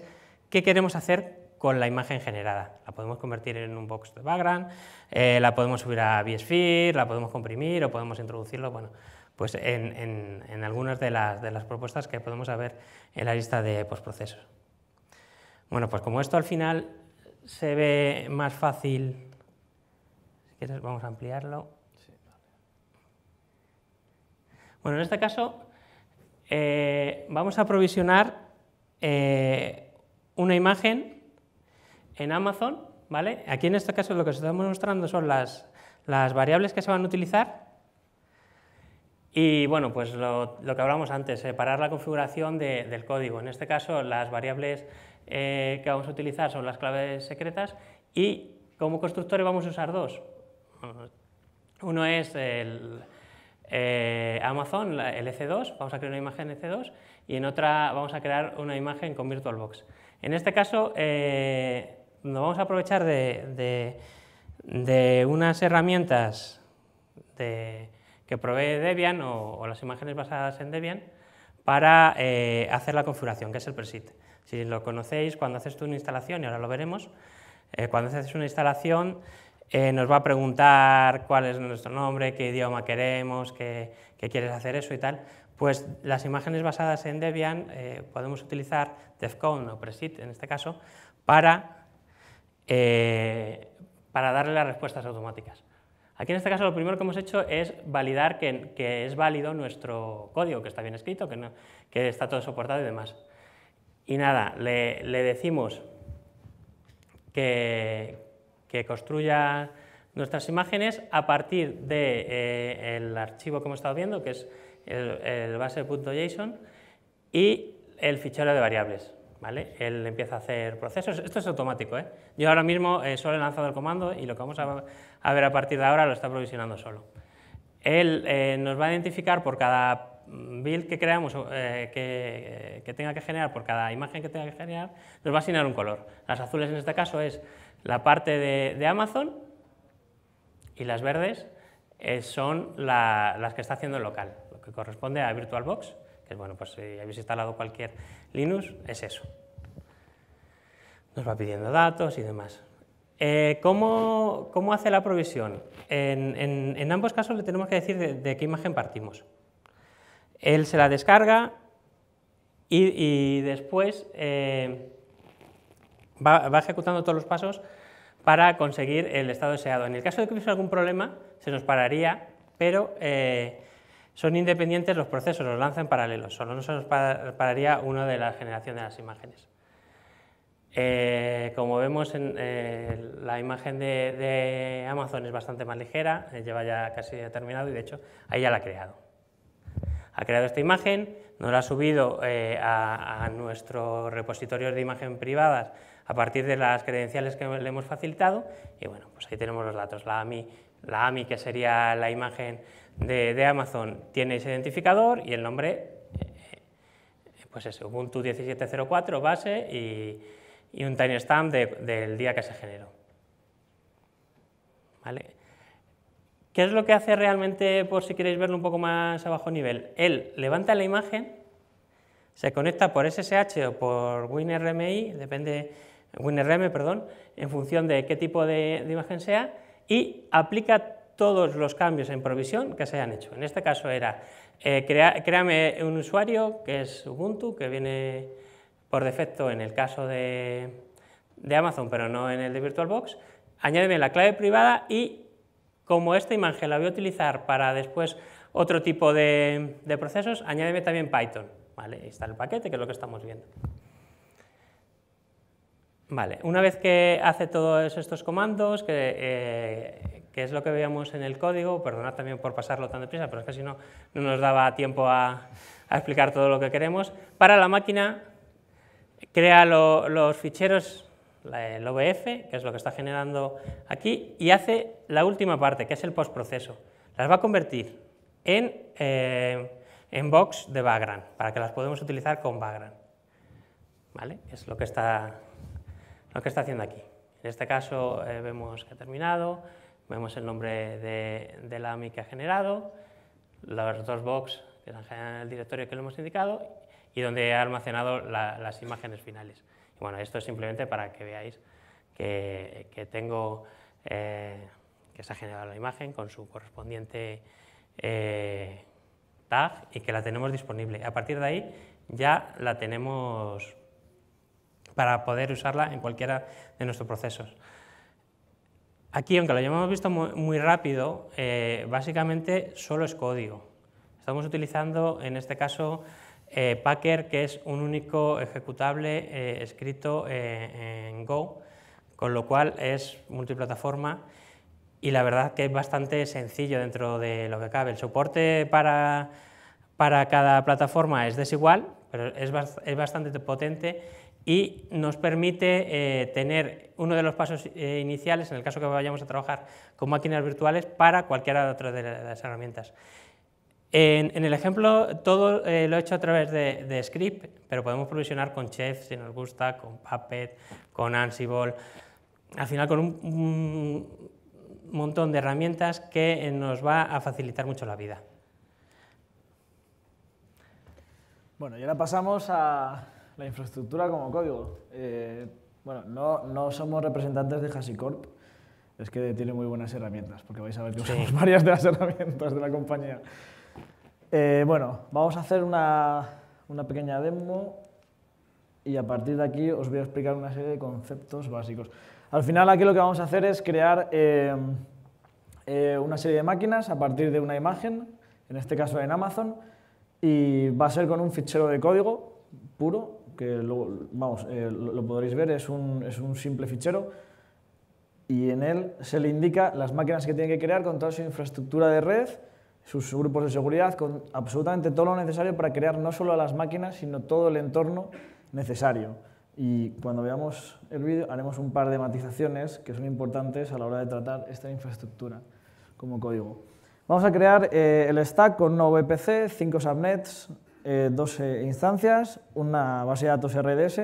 qué queremos hacer con la imagen generada. La podemos convertir en un box de background, eh, la podemos subir a BSphere, la podemos comprimir o podemos introducirlo, bueno, pues en, algunas de las, de las propuestas que podemos ver en la lista de postprocesos. Bueno, pues como esto al final se ve más fácil, si quieres vamos a ampliarlo. Bueno, en este caso eh, vamos a provisionar eh, una imagen en Amazon, ¿vale? Aquí en este caso lo que os estamos mostrando son las, variables que se van a utilizar y bueno, pues lo, que hablamos antes, separar la configuración del código. En este caso las variables eh, que vamos a utilizar son las claves secretas y como constructores vamos a usar dos. Uno es eh, Amazon, el EC2, vamos a crear una imagen EC2 e y en otra vamos a crear una imagen con VirtualBox. En este caso eh, nos vamos a aprovechar de, unas herramientas que provee Debian o, las imágenes basadas en Debian para hacer la configuración, que es el preset. Si lo conocéis, cuando haces tú una instalación, y ahora lo veremos, eh, cuando haces una instalación eh, nos va a preguntar cuál es nuestro nombre, qué idioma queremos, qué, quieres hacer eso y tal. Pues las imágenes basadas en Debian eh, podemos utilizar DevCon o Presit en este caso para, para darle las respuestas automáticas. Aquí en este caso lo primero que hemos hecho es validar que, es válido nuestro código, que está bien escrito, que está todo soportado y demás. Y nada, le, decimos que, que, construya nuestras imágenes a partir del de, eh, archivo que hemos estado viendo, que es el, base.json, y el fichero de variables. ¿Vale? Él empieza a hacer procesos, esto es automático, ¿eh? Yo ahora mismo eh, solo he lanzado el comando y lo que vamos a, ver a partir de ahora lo está provisionando solo. Él eh, nos va a identificar por cada build que creamos eh, que, tenga que generar por cada imagen que tenga que generar, nos va a asignar un color. Las azules en este caso es la parte de, Amazon y las verdes eh, son las que está haciendo el local, lo que corresponde a VirtualBox, que es bueno, pues si habéis instalado cualquier Linux, es eso. Nos va pidiendo datos y demás. Eh, ¿cómo, hace la provisión? En, ambos casos le tenemos que decir de qué imagen partimos él se la descarga y, después eh, va, ejecutando todos los pasos para conseguir el estado deseado. En el caso de que hubiese algún problema, se nos pararía, pero eh, son independientes los procesos, los lanzan paralelos, solo no se nos pararía uno de la generación de las imágenes. Eh, como vemos, en, la imagen de, de, Amazon es bastante más ligera, lleva ya casi terminado y de hecho ahí ya la ha creado ha creado esta imagen, nos la ha subido eh, a, nuestros nuestro repositorio de imagen privadas a partir de las credenciales que le hemos facilitado y bueno, pues ahí tenemos los datos. La AMI, la AMI que sería la imagen de, Amazon, tiene ese identificador y el nombre, eh, pues es Ubuntu 17.04 base y, un timestamp del día que se generó. ¿Vale? ¿Qué es lo que hace realmente, por si queréis verlo un poco más a bajo nivel? Él levanta la imagen, se conecta por SSH o por WinRMI, depende, WinRM, perdón, en función de qué tipo de, imagen sea, y aplica todos los cambios en provisión que se hayan hecho. En este caso era, eh, créame un usuario que es Ubuntu, que viene por defecto en el caso de, de Amazon, pero no en el de VirtualBox, añádeme la clave privada y como esta imagen la voy a utilizar para después otro tipo de, procesos, añádeme también Python. Vale, ahí está el paquete, que es lo que estamos viendo. Vale, una vez que hace todos estos comandos, que, eh, es lo que veíamos en el código, perdonad también por pasarlo tan deprisa, pero es que si no, no nos daba tiempo a, explicar todo lo que queremos. Para la máquina, crea los ficheros el OBF, que es lo que está generando aquí, y hace la última parte, que es el postproceso. Las va a convertir en, eh, en box de background, para que las podamos utilizar con background. ¿Vale? Es lo que está, lo que está haciendo aquí. En este caso eh, vemos que ha terminado, vemos el nombre de, de la AMI que ha generado, los dos box que están en el directorio que le hemos indicado y donde ha almacenado las imágenes finales bueno, esto es simplemente para que veáis que, tengo, eh, que se ha generado la imagen con su correspondiente eh, tag y que la tenemos disponible. A partir de ahí ya la tenemos para poder usarla en cualquiera de nuestros procesos. Aquí, aunque lo hayamos visto muy rápido, eh, básicamente solo es código. Estamos utilizando, en este caso, eh, Packer, que es un único ejecutable eh, escrito eh, en Go, con lo cual es multiplataforma y la verdad que es bastante sencillo dentro de lo que cabe. El soporte para, cada plataforma es desigual, pero es, es bastante potente y nos permite tener uno de los pasos iniciales, en el caso que vayamos a trabajar con máquinas virtuales, para cualquiera de las herramientas. En, el ejemplo todo eh, lo he hecho a través de, script, pero podemos provisionar con Chef si nos gusta, con Puppet, con Ansible, al final con un, montón de herramientas que eh, nos va a facilitar mucho la vida.
Bueno, y ahora pasamos a la infraestructura como código. Eh, bueno, no, no, somos representantes de HashiCorp, es que tiene muy buenas herramientas, porque vais a ver que usamos varias de las herramientas de la compañía. Eh, bueno, vamos a hacer una, pequeña demo y a partir de aquí os voy a explicar una serie de conceptos básicos. Al final aquí lo que vamos a hacer es crear eh, eh, una serie de máquinas a partir de una imagen, en este caso en Amazon, y va a ser con un fichero de código puro, que lo, vamos, lo, podréis ver, es un, es un, simple fichero, y en él se le indica las máquinas que tiene que crear con toda su infraestructura de red, sus grupos de seguridad, con absolutamente todo lo necesario para crear no solo las máquinas, sino todo el entorno necesario. Y cuando veamos el vídeo haremos un par de matizaciones que son importantes a la hora de tratar esta infraestructura como código. Vamos a crear eh, el stack con un VPC, 5 subnets, eh, instancias, una base de datos RDS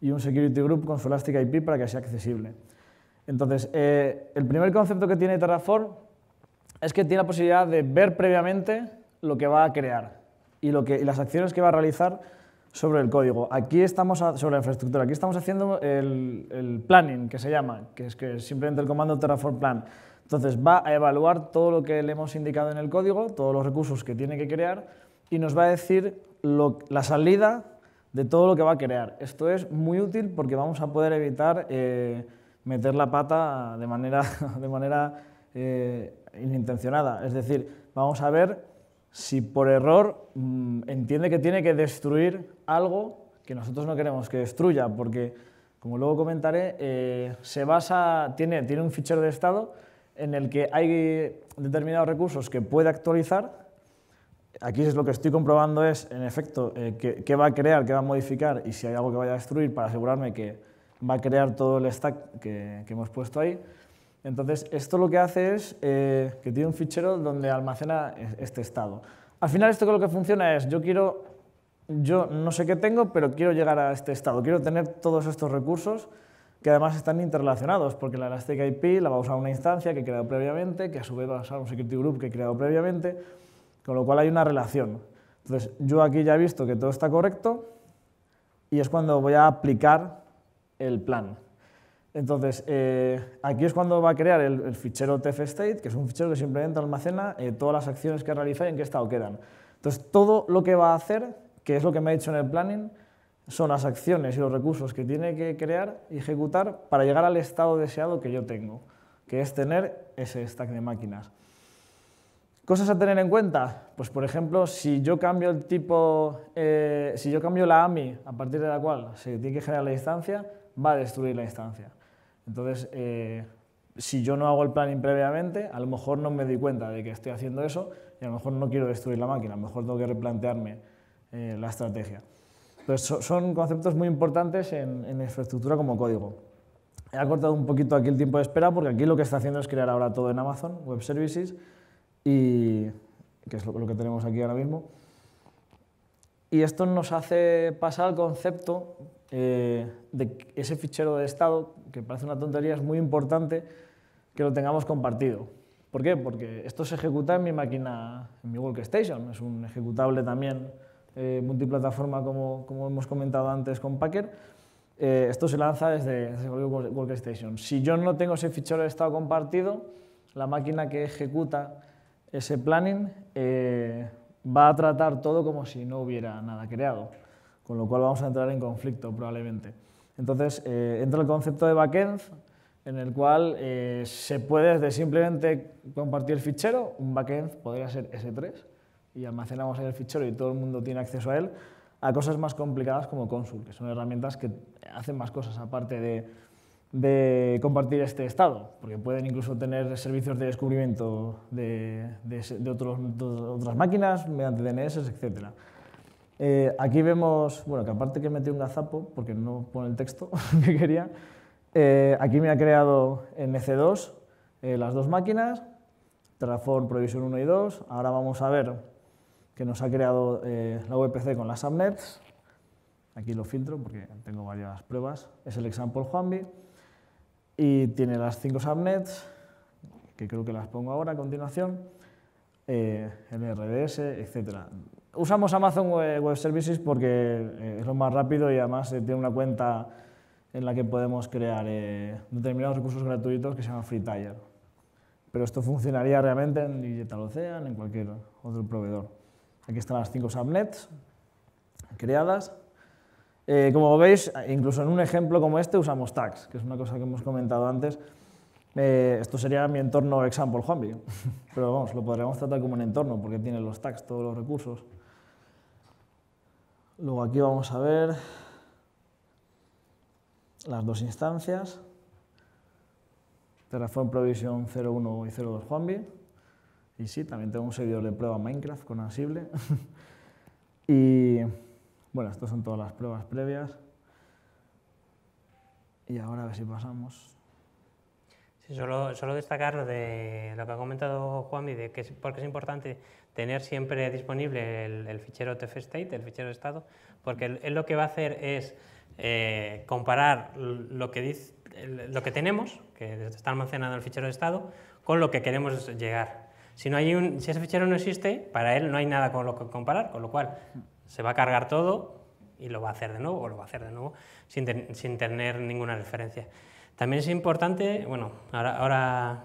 y un security group con su Elastic IP para que sea accesible. Entonces, eh, el primer concepto que tiene Terraform es que tiene la posibilidad de ver previamente lo que va a crear y, lo que, las acciones que va a realizar sobre el código. Aquí estamos, sobre la infraestructura, aquí estamos haciendo el, planning, que se llama, que es, que simplemente el comando Terraform Plan. Entonces va a evaluar todo lo que le hemos indicado en el código, todos los recursos que tiene que crear y nos va a decir la salida de todo lo que va a crear. Esto es muy útil porque vamos a poder evitar eh, meter la pata de manera, de manera eh, inintencionada. Es decir, vamos a ver si por error mm, entiende que tiene que destruir algo que nosotros no queremos que destruya, porque, como luego comentaré, eh, se basa, tiene, un fichero de estado en el que hay determinados recursos que puede actualizar. Aquí es lo que estoy comprobando es, en efecto, eh, qué, va a crear, qué va a modificar y si hay algo que vaya a destruir para asegurarme que va a crear todo el stack que hemos puesto ahí. Entonces, esto lo que hace es eh, que tiene un fichero donde almacena este estado. Al final, esto que lo que funciona es, yo quiero, yo no sé qué tengo, pero quiero llegar a este estado, quiero tener todos estos recursos que además están interrelacionados, porque la Elastic IP la va a usar una instancia que he creado previamente, que a su vez va a usar un security group que he creado previamente, con lo cual hay una relación. Entonces, yo aquí ya he visto que todo está correcto y es cuando voy a aplicar el plan. Entonces, eh, aquí es cuando va a crear el, el fichero TFState, que es un fichero que simplemente almacena eh, todas las acciones que realiza y en qué estado quedan. Entonces, todo lo que va a hacer, que es lo que me ha dicho en el planning, son las acciones y los recursos que tiene que crear y ejecutar para llegar al estado deseado que yo tengo, que es tener ese stack de máquinas. Cosas a tener en cuenta, pues por ejemplo, si yo cambio el tipo, eh, si yo cambio la AMI a partir de la cual se tiene que generar la instancia, va a destruir la instancia. Entonces, eh, si yo no hago el planning previamente, a lo mejor no me doy cuenta de que estoy haciendo eso y a lo mejor no quiero destruir la máquina, a lo mejor tengo que replantearme eh, la estrategia. Entonces, son conceptos muy importantes en, infraestructura como código. He acortado un poquito aquí el tiempo de espera porque aquí lo que está haciendo es crear ahora todo en Amazon Web Services, y, que es lo, lo que tenemos aquí ahora mismo. Y esto nos hace pasar al concepto eh, de ese fichero de estado, que parece una tontería, es muy importante que lo tengamos compartido. ¿Por qué? Porque esto se ejecuta en mi máquina, en mi workstation, es un ejecutable también eh, multiplataforma como, como, hemos comentado antes con Packer. Eh, esto se lanza desde, desde workstation. Si yo no tengo ese fichero de estado compartido, la máquina que ejecuta ese planning va a tratar todo como si no hubiera nada creado con lo cual vamos a entrar en conflicto probablemente. Entonces, eh, entra el concepto de backend, en el cual eh, se puede desde simplemente compartir el fichero, un backend podría ser S3, y almacenamos ahí el fichero y todo el mundo tiene acceso a él, a cosas más complicadas como Consul, que son herramientas que hacen más cosas aparte de, compartir este estado, porque pueden incluso tener servicios de descubrimiento de, de otras máquinas mediante DNS, etcétera. Eh, aquí vemos, bueno, que aparte que metí un gazapo, porque no pone el texto que quería, eh, aquí me ha creado en EC2 eh, las dos máquinas, Terraform Provision 1 y 2. Ahora vamos a ver que nos ha creado la VPC con las subnets. Aquí lo filtro porque tengo varias pruebas. Es el example Juanvi. Y tiene las cinco subnets, que creo que las pongo ahora a continuación, el RDS, etcétera usamos Amazon Web Services porque eh, es lo más rápido y además eh, tiene una cuenta en la que podemos crear eh, determinados recursos gratuitos que se llaman FreeTire. Pero esto funcionaría realmente en DigitalOcean en cualquier otro proveedor. Aquí están las cinco subnets creadas. como veis, incluso en un ejemplo como este usamos tags, que es una cosa que hemos comentado antes. esto sería mi entorno example Juanvi, pero vamos, lo podríamos tratar como un entorno porque tiene los tags, todos los recursos. Luego aquí vamos a ver las dos instancias, Terraform Provision 01 y 02 Juanvi. Y sí, también tengo un servidor de prueba Minecraft con Ansible. y bueno, estas son todas las pruebas previas. Y ahora a ver si pasamos.
Sí, solo, solo destacar lo, de, lo que ha comentado Juanvi, de que porque es importante tener siempre disponible el, fichero tfstate, el fichero de estado, porque él lo que va a hacer es eh, comparar lo que, lo que tenemos, que está almacenado en el fichero de estado, con lo que queremos llegar. Si, no hay un, si ese fichero no existe, para él no hay nada con lo que comparar, con lo cual se va a cargar todo y lo va a hacer de nuevo, o lo va a hacer de nuevo, sin, sin tener ninguna referencia. También es importante, bueno, ahora, ahora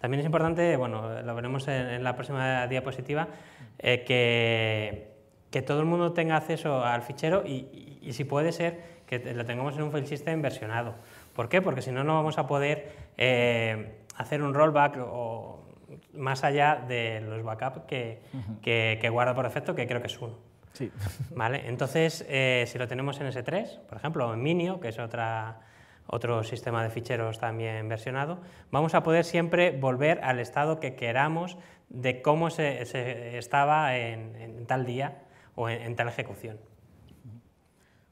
también es importante, bueno, lo veremos en, la próxima diapositiva, eh, que, que, todo el mundo tenga acceso al fichero y, y, si puede ser, que lo tengamos en un file system versionado. ¿Por qué? Porque si no, no vamos a poder eh, hacer un rollback o más allá de los backups que, que, guarda por defecto, que creo que es uno. Sí. ¿Vale? Entonces, eh, si lo tenemos en S3, por ejemplo, o en Minio, que es otra otro sistema de ficheros también versionado, vamos a poder siempre volver al estado que queramos de cómo se, estaba en, tal día o en, tal ejecución.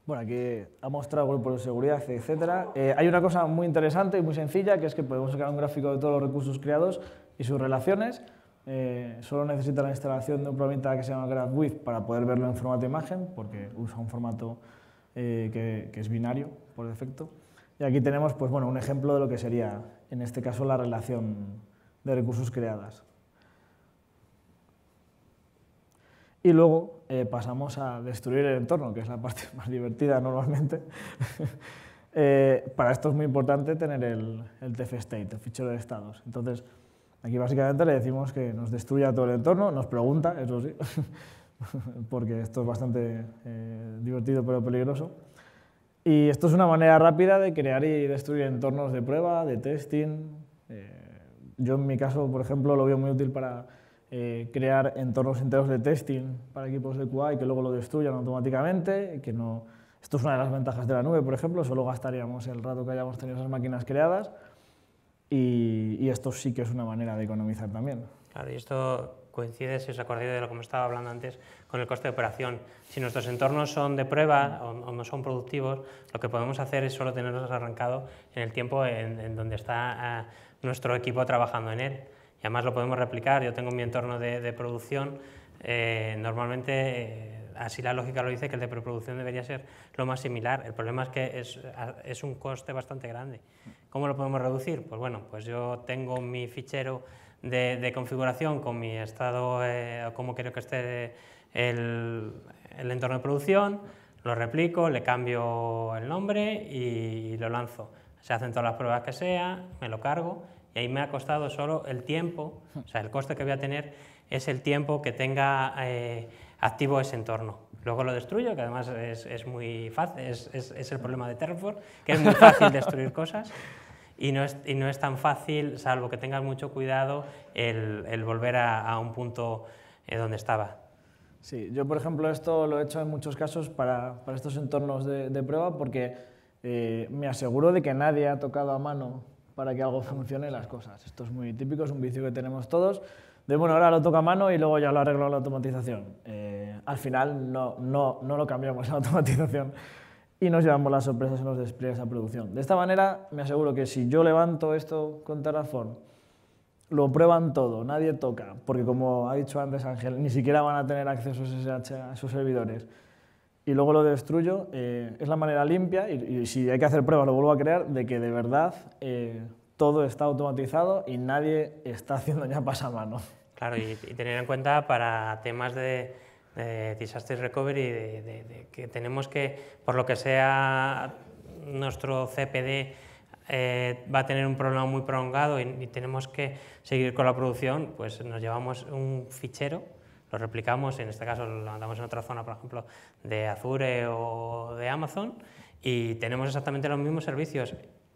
Bueno, aquí ha mostrado grupos de seguridad, etc. Eh, hay una cosa muy interesante y muy sencilla, que es que podemos sacar un gráfico de todos los recursos creados y sus relaciones. Eh, solo necesita la instalación de un programa que se llama GraphWith para poder verlo en formato imagen, porque usa un formato eh, que es binario por defecto. Y aquí tenemos pues, bueno, un ejemplo de lo que sería, en este caso, la relación de recursos creadas. Y luego eh, pasamos a destruir el entorno, que es la parte más divertida normalmente. Eh, para esto es muy importante tener el, el TF-State, el fichero de estados. Entonces, aquí básicamente le decimos que nos destruya todo el entorno, nos pregunta, eso sí, porque esto es bastante eh, divertido pero peligroso. Y esto es una manera rápida de crear y destruir entornos de prueba, de testing.
Eh,
yo en mi caso, por ejemplo, lo veo muy útil para eh, crear entornos enteros de testing para equipos de QA y que luego lo destruyan automáticamente. Que no... Esto es una de las ventajas de la nube, por ejemplo, solo gastaríamos el rato que hayamos tenido esas máquinas creadas y, y esto sí que es una manera de economizar también.
Claro, y esto coincide, si os acordáis de lo que me estaba hablando antes, con el coste de operación. Si nuestros entornos son de prueba o, no son productivos, lo que podemos hacer es solo tenerlos arrancado en el tiempo en, donde está ah, nuestro equipo trabajando en él. Y además lo podemos replicar. Yo tengo mi entorno de, producción. Eh, normalmente, eh, así la lógica lo dice, que el de preproducción debería ser lo más similar. El problema es que es, ah, es un coste bastante grande. ¿Cómo lo podemos reducir? Pues bueno, pues yo tengo mi fichero de, configuración con mi estado, eh, cómo quiero que esté el, entorno de producción, lo replico, le cambio el nombre y lo lanzo. Se hacen todas las pruebas que sea, me lo cargo y ahí me ha costado solo el tiempo, o sea, el coste que voy a tener es el tiempo que tenga eh, activo ese entorno. Luego lo destruyo, que además es, muy fácil, es, es, el problema de Terraform, que es muy fácil destruir cosas. Y no, es, y no es tan fácil, salvo que tengas mucho cuidado, el, volver a, un punto eh, donde
estaba. Sí, yo por ejemplo esto lo he hecho en muchos casos para, estos entornos de, prueba porque eh, me aseguro de que nadie ha tocado a mano para que algo funcione las cosas. Esto es muy típico, es un vicio que tenemos todos. De bueno, ahora lo toca a mano y luego ya lo arreglo la automatización. Eh, al final no, no, no lo cambiamos la automatización y nos llevamos las sorpresas y nos despliegues esa producción. De esta manera, me aseguro que si yo levanto esto con Terraform, lo prueban todo, nadie toca, porque como ha dicho antes Ángel, ni siquiera van a tener acceso SSH, a sus servidores, y luego lo destruyo, eh, es la manera limpia, y, si hay que hacer pruebas lo vuelvo a crear, de que de verdad eh, todo está automatizado y nadie está haciendo ya pasamanos.
Claro, y, y tener en cuenta para temas de eh, disaster recovery, de, que tenemos que, por lo que sea, nuestro CPD eh, va a tener un problema muy prolongado y, tenemos que seguir con la producción, pues nos llevamos un fichero, lo replicamos, en este caso lo mandamos en otra zona, por ejemplo, de Azure o de Amazon, y tenemos exactamente los mismos servicios.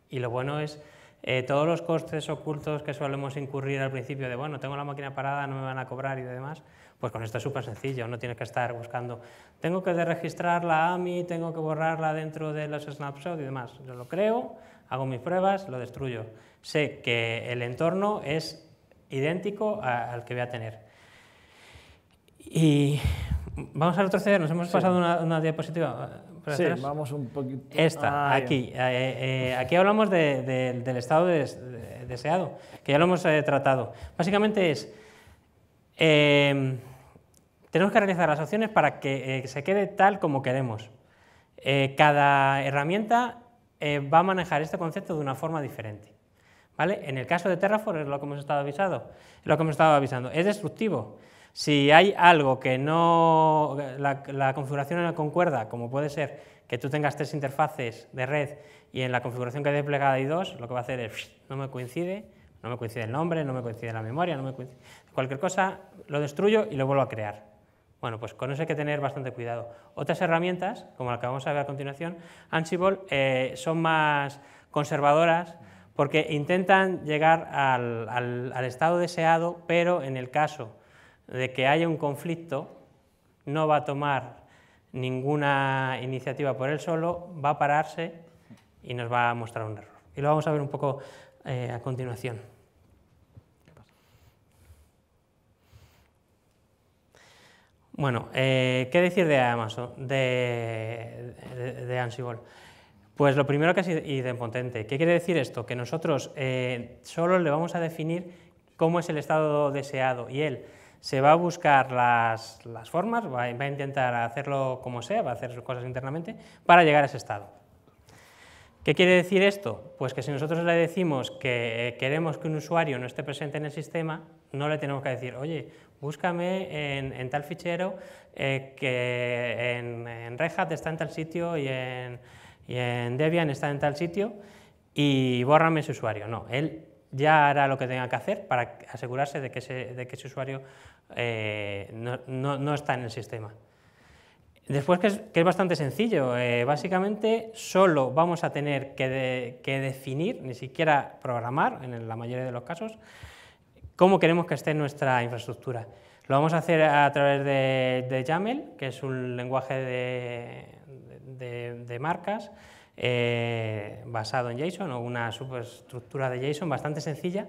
Y lo bueno es... Eh, todos los costes ocultos que solemos incurrir al principio de, bueno, tengo la máquina parada, no me van a cobrar y demás, pues con esto es súper sencillo, no tienes que estar buscando, tengo que desregistrar la AMI, tengo que borrarla dentro de los snapshots y demás. Yo lo creo, hago mis pruebas, lo destruyo. Sé que el entorno es idéntico al que voy a tener. Y vamos a retroceder, nos hemos pasado una, diapositiva. Eh, vamos un poquito. Esta, aquí. Eh, eh, aquí hablamos del estado deseado, que ya lo hemos tratado. Básicamente es Em, tenemos que realizar las opciones para eh, que se quede tal como queremos. Eh, cada herramienta eh, va a manejar este concepto de una forma diferente. ¿vale? En el caso de Terraform es lo que hemos estado lo que estado avisando. Es destructivo. Si hay algo que no la, la configuración no concuerda, como puede ser que tú tengas tres interfaces de red y en la configuración que hay desplegada hay dos, lo que va a hacer es no me coincide, no me coincide el nombre, no me coincide la memoria, no me coincide... Cualquier cosa lo destruyo y lo vuelvo a crear. Bueno, pues con eso hay que tener bastante cuidado. Otras herramientas, como la que vamos a ver a continuación, Ansible, eh, son más conservadoras porque intentan llegar al, estado deseado, pero en el caso de que haya un conflicto, no va a tomar ninguna iniciativa por él solo, va a pararse y nos va a mostrar un error. Y lo vamos a ver un poco eh, a continuación. Bueno, eh, ¿qué decir de Amazon, de, Ansible? Pues lo primero que es potente ¿Qué quiere decir esto? Que nosotros eh, solo le vamos a definir cómo es el estado deseado y él se va a buscar las, formas, va, va, a intentar hacerlo como sea, va a hacer sus cosas internamente para llegar a ese estado. ¿Qué quiere decir esto? Pues que si nosotros le decimos que eh, queremos que un usuario no esté presente en el sistema, no le tenemos que decir, oye, búscame en, tal fichero eh, que en, en, está en tal sitio y en, Debian está en tal sitio y bórrame ese usuario. No, él ya hará lo que tenga que hacer para asegurarse de que ese, usuario eh, no, está en el sistema. Después, que es, bastante sencillo, eh, básicamente solo vamos a tener que, definir, ni siquiera programar en la mayoría de los casos, cómo queremos que esté nuestra infraestructura. Lo vamos a hacer a través de, YAML, que es un lenguaje de, marcas eh, basado en JSON o una superestructura de JSON bastante sencilla.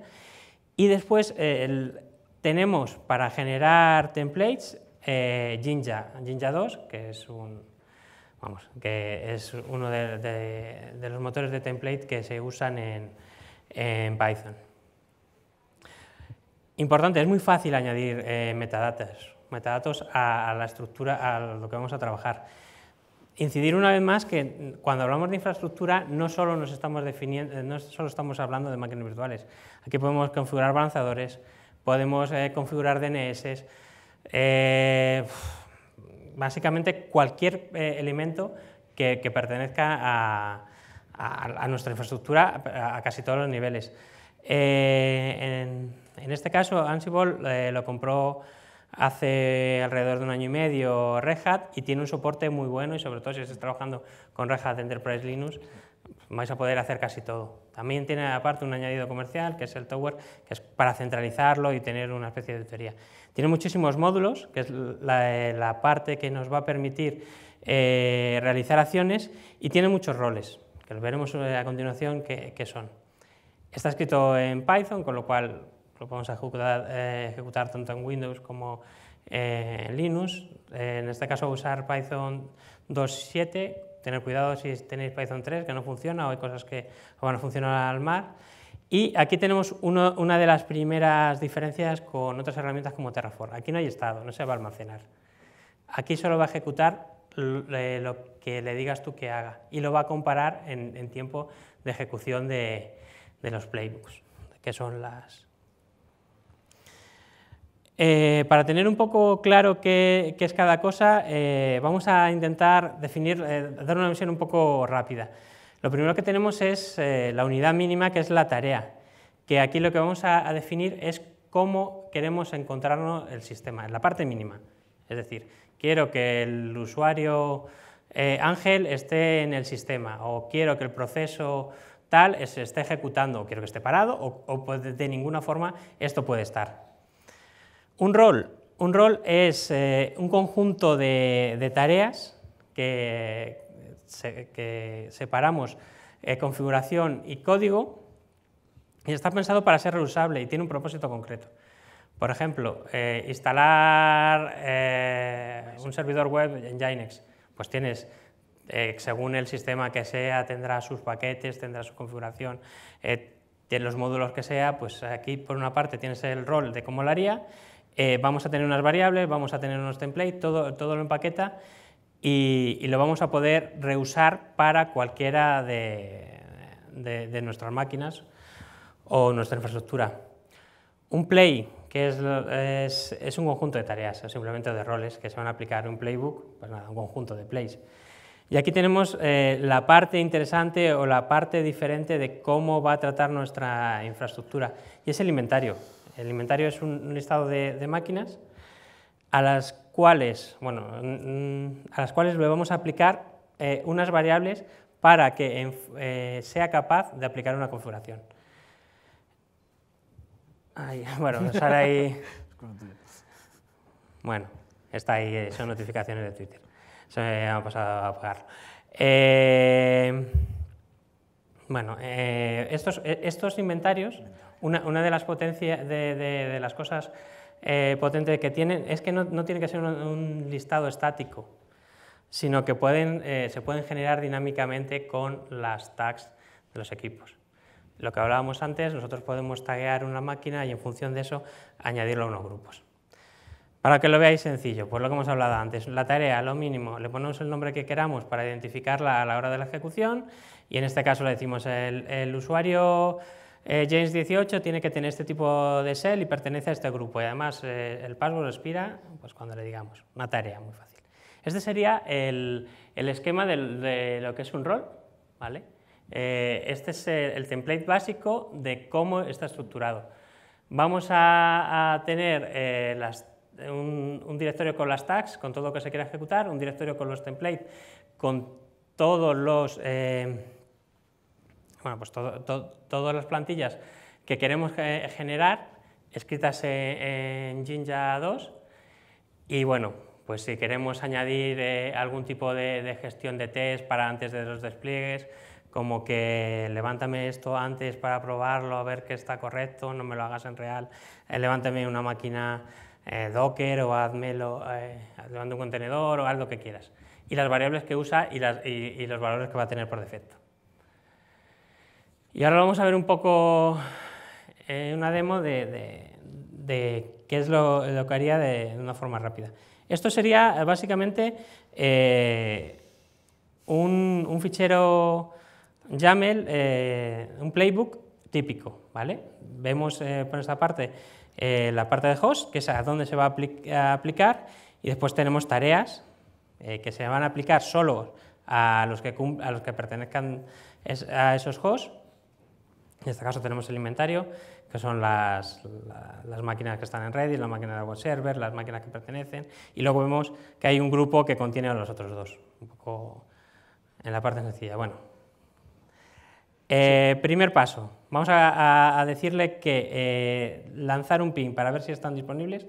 Y después eh, tenemos para generar templates eh, Jinja, Jinja 2, que es un, uno de, los motores de template que se usan en, en Python. Importante, es muy fácil añadir eh, metadatos, metadatos a, la estructura, a lo que vamos a trabajar. Incidir una vez más que cuando hablamos de infraestructura no solo, nos estamos definiendo, no solo estamos hablando de máquinas virtuales. Aquí podemos configurar balanzadores, podemos eh, configurar DNS, eh, básicamente cualquier elemento que, pertenezca a, a, nuestra infraestructura a, casi todos los niveles. En, en este caso, Ansible eh, lo compró hace alrededor de un año y medio Red Hat y tiene un soporte muy bueno y sobre todo si estás trabajando con Red Hat Enterprise Linux vais a poder hacer casi todo. También tiene aparte un añadido comercial que es el Tower, que es para centralizarlo y tener una especie de teoría. Tiene muchísimos módulos, que es eh, la, parte que nos va a permitir eh, realizar acciones y tiene muchos roles, que los veremos a continuación qué son. Está escrito en Python, con lo cual lo podemos eh, ejecutar, tanto en Windows como eh, en Linux. Eh, en este caso usar Python 2.7, tener cuidado si tenéis Python 3 que no funciona o hay cosas que van a funcionar al mar. Y aquí tenemos una de las primeras diferencias con otras herramientas como Terraform. Aquí no hay estado, no se va a almacenar. Aquí solo va a ejecutar lo que le digas tú que haga y lo va a comparar en, tiempo de ejecución de los playbooks, que son las, eh, para tener un poco claro qué, es cada cosa, eh, vamos a intentar definir, eh, dar una visión un poco rápida. Lo primero que tenemos es la unidad mínima, que es la tarea, que aquí lo que vamos a, definir es cómo queremos encontrarnos el sistema, en la parte mínima. Es decir, quiero que el usuario Ángel esté en el sistema, o quiero que el proceso tal se esté ejecutando, o quiero que esté parado, o de ninguna forma esto puede estar. Un rol. Un rol es eh, un conjunto de, tareas que, separamos eh, configuración y código y está pensado para ser reusable y tiene un propósito concreto. Por ejemplo, eh, instalar un servidor web en Ginex, pues tienes, según el sistema que sea, tendrá sus paquetes, tendrá su configuración, los módulos que sea, pues aquí por una parte tienes el rol de cómo lo haría eh, vamos a tener unas variables, vamos a tener unos templates, todo, todo lo empaqueta y, y, lo vamos a poder reusar para cualquiera de, de, nuestras máquinas o nuestra infraestructura. Un play, que es, es, un conjunto de tareas, o simplemente de roles que se van a aplicar en un playbook, pues nada, un conjunto de plays. Y aquí tenemos eh, la parte interesante o la parte diferente de cómo va a tratar nuestra infraestructura, y es el inventario. El inventario es un listado de, máquinas a las cuales, bueno, a las cuales le vamos a aplicar eh, unas variables para que eh, sea capaz de aplicar una configuración. bueno, sale ahí... Bueno, está ahí, eh, son notificaciones de Twitter. Se me ha pasado a apagar. bueno, estos inventarios una, de las potencias de, las cosas eh, potentes que tienen es que no, tiene que ser un, listado estático, sino que eh, se pueden generar dinámicamente con las tags de los equipos. Lo que hablábamos antes, nosotros podemos taguear una máquina y en función de eso añadirlo a unos grupos. Para que lo veáis sencillo, pues lo que hemos hablado antes, la tarea, lo mínimo, le ponemos el nombre que queramos para identificarla a la hora de la ejecución y en este caso le decimos el usuario eh, James 18 tiene que tener este tipo de sel y pertenece a este grupo. Y además eh, el password expira pues, cuando le digamos. Una tarea muy fácil. Este sería el, el esquema de lo que es un rol. ¿vale? Eh, este es el, template básico de cómo está estructurado. Vamos a, tener eh, las, un, un, directorio con las tags, con todo lo que se quiera ejecutar, un directorio con los templates, con todos los bueno, pues todas las plantillas que queremos generar escritas e, en Jinja 2 y bueno, pues si queremos añadir eh, algún tipo de, gestión de test para antes de los despliegues, como que levántame esto antes para probarlo, a ver que está correcto, no me lo hagas en real, eh, levántame una máquina eh, Docker o hazmelo, eh, un contenedor o algo que quieras. Y las variables que usa y los valores que va a tener por defecto. Y ahora vamos a ver un poco eh, una demo de, qué es lo, que haría de, una forma rápida. Esto sería eh, básicamente eh, un, fichero YAML, un playbook típico. ¿vale? Vemos por esta parte la parte de host, que es a dónde se va a, aplicar, y después tenemos tareas que se van a aplicar solo a los que, a los que pertenezcan a esos hosts en este caso tenemos el inventario, que son las, máquinas que están en Redis, las máquinas de web server, las máquinas que pertenecen, y luego vemos que hay un grupo que contiene a los otros dos, un poco en la parte sencilla. Bueno, eh, primer paso, vamos a, decirle que eh, lanzar un ping para ver si están disponibles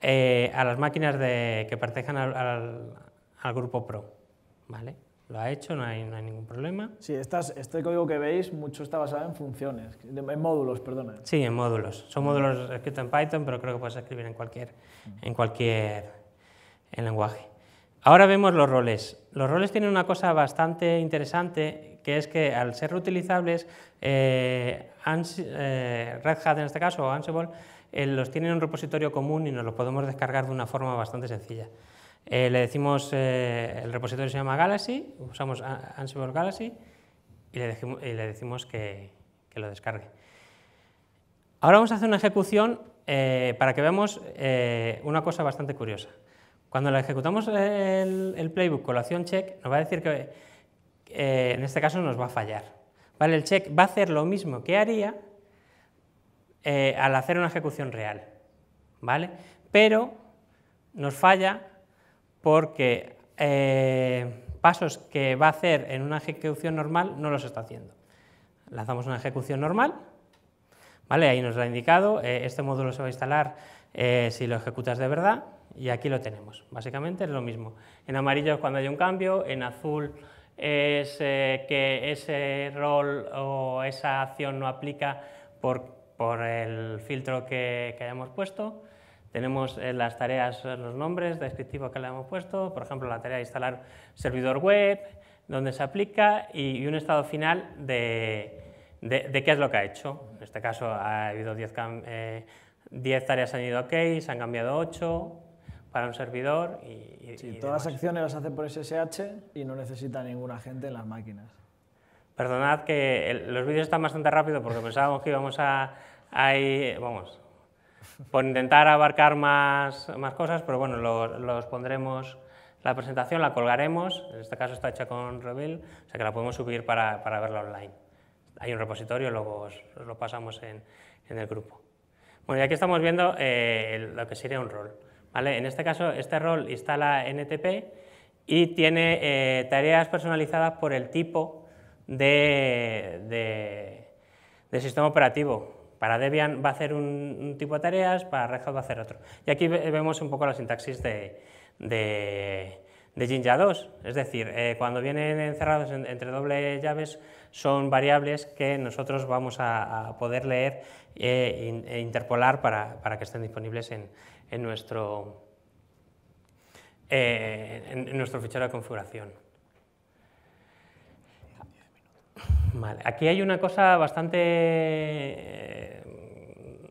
eh, a las máquinas que pertenecen al, al grupo Pro, ¿vale? lo ha hecho, no hay, ningún
problema. Sí, este código que veis, mucho está basado en funciones, en módulos, perdona.
Sí, en módulos. Son módulos escritos en Python, pero creo que puedes escribir en cualquier, en cualquier lenguaje. Ahora vemos los roles. Los roles tienen una cosa bastante interesante, que es que al ser reutilizables, eh, eh, Red Hat en este caso, o Ansible, eh, los tienen en un repositorio común y nos los podemos descargar de una forma bastante sencilla. Eh, le decimos, eh, el repositorio se llama Galaxy, usamos Ansible Galaxy y le, decimos, y le decimos que, lo descargue. Ahora vamos a hacer una ejecución eh, para que veamos una cosa bastante curiosa. Cuando la ejecutamos el, playbook con la opción check, nos va a decir que en este caso nos va a fallar. ¿Vale? El check va a hacer lo mismo que haría al hacer una ejecución real. ¿vale? Pero nos falla porque eh, pasos que va a hacer en una ejecución normal no los está haciendo. Lanzamos una ejecución normal, ¿vale? ahí nos lo ha indicado, eh, este módulo se va a instalar eh, si lo ejecutas de verdad, y aquí lo tenemos, básicamente es lo mismo. En amarillo es cuando hay un cambio, en azul es que ese rol o esa acción no aplica por, por el filtro que hayamos puesto, tenemos eh, las tareas, eh, los nombres descriptivos que le hemos puesto, por ejemplo, la tarea de instalar servidor web, donde se aplica y un estado final de, qué es lo que ha hecho. En este caso ha habido 10 eh, tareas han ido ok, se han cambiado 8 para un
servidor y, todas las acciones las hace por SSH y no necesita ninguna gente en las máquinas.
Perdonad que los vídeos están bastante rápido porque pensábamos que íbamos a, a vamos, por intentar abarcar más, más cosas, pero bueno, los, los pondremos, la presentación la colgaremos, en este caso está hecha con Reveal, o sea que la podemos subir para, para verla online. Hay un repositorio, luego lo pasamos en, en, el grupo. Bueno, y aquí estamos viendo eh, lo que sería un rol. ¿vale? En este caso, este rol instala NTP y tiene eh, tareas personalizadas por el tipo de, de sistema operativo. Para Debian va a hacer un, tipo de tareas, para Red Hat va a hacer otro. Y aquí vemos un poco la sintaxis de, Jinja 2. Es decir, eh, cuando vienen encerrados entre doble llaves, son variables que nosotros vamos a, poder leer eh, e, interpolar para, que estén disponibles en, nuestro, eh, nuestro fichero de configuración. Aquí hay una cosa bastante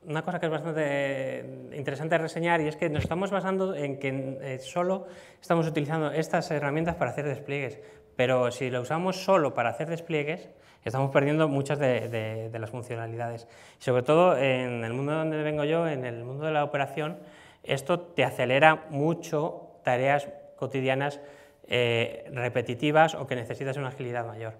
una cosa que es bastante interesante reseñar y es que nos estamos basando en que eh, solo estamos utilizando estas herramientas para hacer despliegues, pero si lo usamos solo para hacer despliegues, estamos perdiendo muchas de, las funcionalidades. Sobre todo en el mundo donde vengo yo, en el mundo de la operación, esto te acelera mucho tareas cotidianas eh, repetitivas o que necesitas una agilidad mayor.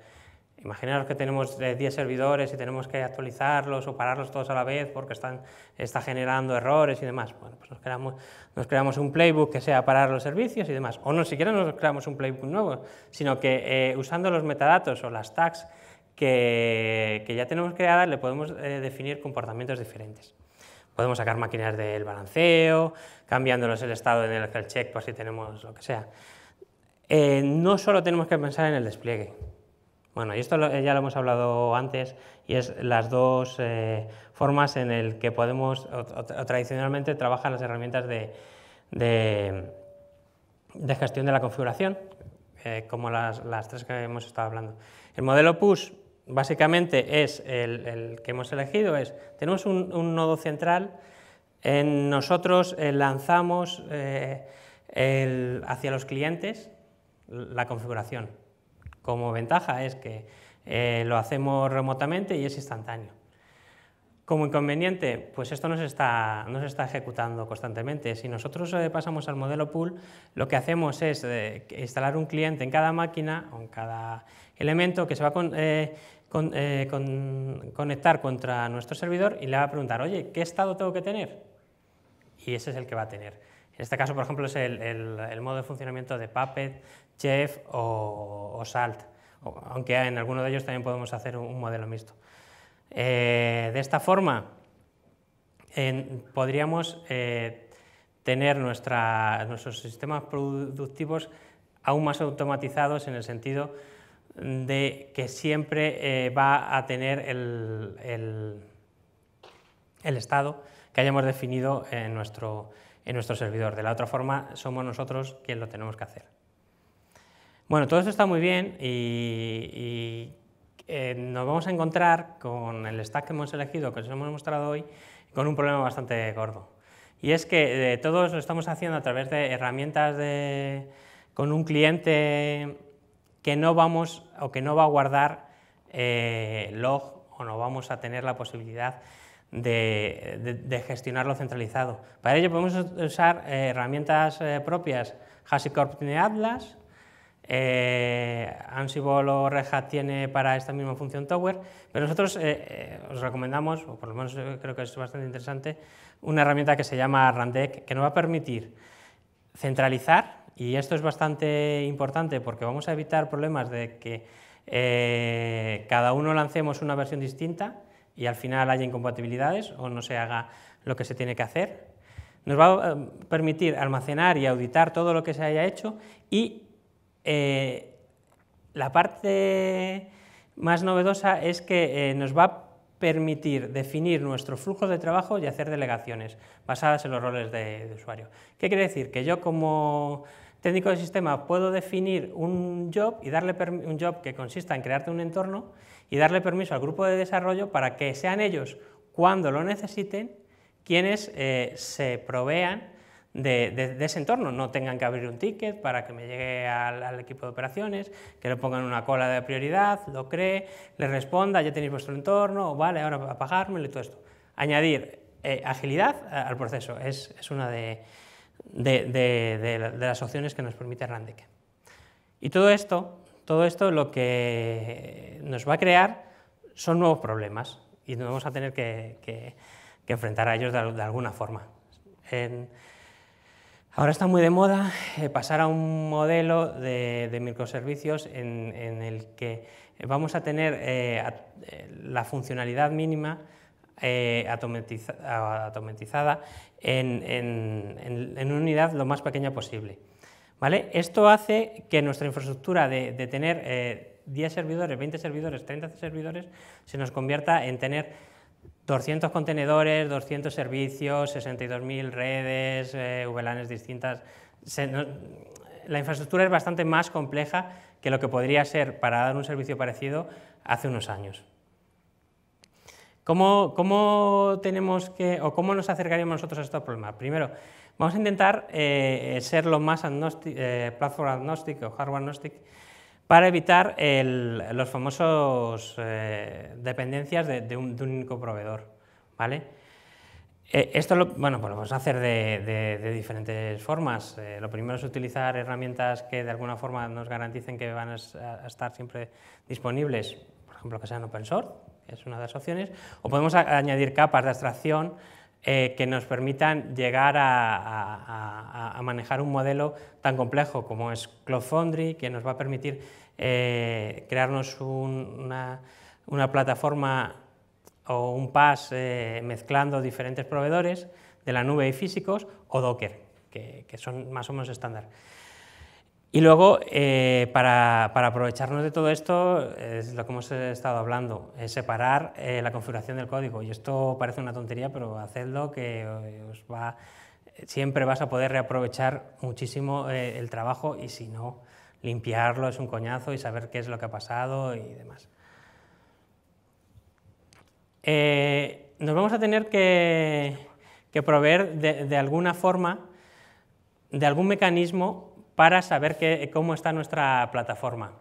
Imaginaros que tenemos 10 eh, servidores y tenemos que actualizarlos o pararlos todos a la vez porque están, está generando errores y demás. Bueno, pues nos creamos, nos creamos un playbook que sea parar los servicios y demás. O no siquiera nos creamos un playbook nuevo, sino que eh, usando los metadatos o las tags que, ya tenemos creadas le podemos eh, definir comportamientos diferentes. Podemos sacar máquinas del balanceo, cambiándolos el estado en el, check por si tenemos lo que sea. no solo tenemos que pensar en el despliegue bueno, y esto eh, ya lo hemos hablado antes, y es las dos eh, formas en las que podemos, tradicionalmente, trabajan las herramientas de, gestión de la configuración, eh, como las, tres que hemos estado hablando. El modelo push, básicamente, es el, que hemos elegido, es, tenemos un, nodo central, en nosotros lanzamos hacia los clientes la configuración como ventaja es que eh, lo hacemos remotamente y es instantáneo. Como inconveniente, pues esto no se está, ejecutando constantemente. Si nosotros eh, pasamos al modelo pool, lo que hacemos es eh, instalar un cliente en cada máquina o en cada elemento que se va a conectar contra nuestro servidor y le va a preguntar, oye, ¿qué estado tengo que tener? Y ese es el que va a tener. En este caso, por ejemplo, es el, modo de funcionamiento de Puppet, Chef o, Salt, aunque en alguno de ellos también podemos hacer un, modelo mixto. Eh, de esta forma, podríamos eh, tener nuestros sistemas productivos aún más automatizados en el sentido de que siempre eh, va a tener el estado que hayamos definido en nuestro, en nuestro servidor. De la otra forma, somos nosotros quienes lo tenemos que hacer. Bueno, todo esto está muy bien y, eh, nos vamos a encontrar con el stack que hemos elegido, que os hemos mostrado hoy, con un problema bastante gordo. Y es que eh, todos lo estamos haciendo a través de herramientas con un cliente que no vamos o que no va a guardar eh, log o no vamos a tener la posibilidad de, gestionarlo centralizado. Para ello podemos usar eh, herramientas eh, propias. HashiCorp tiene Atlas, eh, Ansible o Red tiene para esta misma función Tower, pero nosotros os recomendamos, o por lo menos creo que es bastante interesante, una herramienta que se llama Randec, que nos va a permitir centralizar, y esto es bastante importante porque vamos a evitar problemas de que cada uno lancemos una versión distinta y al final haya incompatibilidades o no se haga lo que se tiene que hacer. Nos va a eh, permitir almacenar y auditar todo lo que se haya hecho y eh, la parte más novedosa es que eh, nos va a permitir definir nuestros flujos de trabajo y hacer delegaciones basadas en los roles de, de, usuario. ¿Qué quiere decir? Que yo como técnico de sistema puedo definir un job y darle un job que consista en crearte un entorno y darle permiso al grupo de desarrollo para que sean ellos, cuando lo necesiten, quienes eh, se provean de, ese entorno, no tengan que abrir un ticket para que me llegue al, equipo de operaciones, que le pongan una cola de prioridad, lo cree, le responda, ya tenéis vuestro entorno, vale, ahora pagármelo y todo esto. Añadir eh, agilidad al proceso es, una de, de, las opciones que nos permite Randeque Y todo esto todo esto lo que nos va a crear son nuevos problemas y nos vamos a tener que, enfrentar a ellos de, alguna forma. ahora está muy de moda eh, pasar a un modelo de, microservicios en, el que vamos a tener eh, la funcionalidad mínima eh, automatizada en, en una unidad lo más pequeña posible. Esto hace que nuestra infraestructura de, tener 10 eh, servidores, 20 servidores, 30 servidores, se nos convierta en tener 200 contenedores, 200 servicios, 62.000 redes, eh, VLANs distintas. la infraestructura es bastante más compleja que lo que podría ser para dar un servicio parecido hace unos años. ¿Cómo, cómo tenemos que, o cómo nos acercaríamos nosotros a estos problemas? Primero, Vamos a intentar eh, ser lo más eh, platform agnostic o hardware agnostic para evitar el, los famosos eh, dependencias de, un, único proveedor. ¿vale? Eh, esto lo, bueno, pues vamos a hacer de, diferentes formas. lo primero es utilizar herramientas que de alguna forma nos garanticen que van a, estar siempre disponibles, por ejemplo que sean open source, es una de las opciones, o podemos añadir capas de abstracción eh, que nos permitan llegar a, manejar un modelo tan complejo como es Cloud Foundry, que nos va a permitir eh, crearnos una, plataforma o un pass eh, mezclando diferentes proveedores de la nube y físicos, o Docker, que son más o menos estándar. Y luego, eh, para, aprovecharnos de todo esto, es lo que hemos estado hablando, es separar eh, la configuración del código. Y esto parece una tontería, pero hacedlo que eh, os va, siempre vas a poder reaprovechar muchísimo el trabajo y si no, limpiarlo es un coñazo y saber qué es lo que ha pasado y demás. nos vamos a tener que, proveer de alguna forma, de algún mecanismo para saber cómo está nuestra plataforma.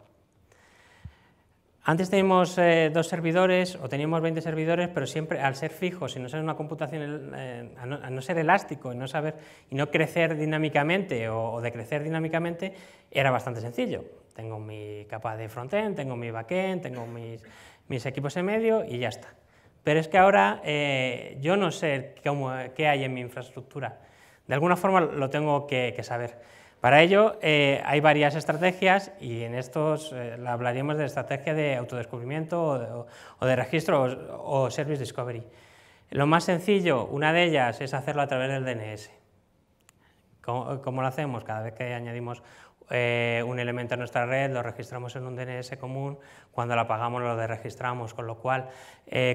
Antes teníamos eh, dos servidores o teníamos 20 servidores, pero siempre al ser fijos y no ser una computación, eh, a, no, ser elástico y no saber y no crecer dinámicamente o, decrecer dinámicamente, era bastante sencillo. Tengo mi capa de frontend, tengo mi backend, tengo mis, mis equipos en medio y ya está. Pero es que ahora eh, yo no sé qué hay en mi infraestructura. De alguna forma lo tengo que, que saber. Para ello eh, hay varias estrategias y en estos eh, hablaríamos de estrategia de autodescubrimiento o de, registro o, service discovery. Lo más sencillo, una de ellas, es hacerlo a través del DNS. ¿Cómo, lo hacemos? Cada vez que añadimos eh, un elemento a nuestra red, lo registramos en un DNS común, cuando lo apagamos lo desregistramos, con lo cual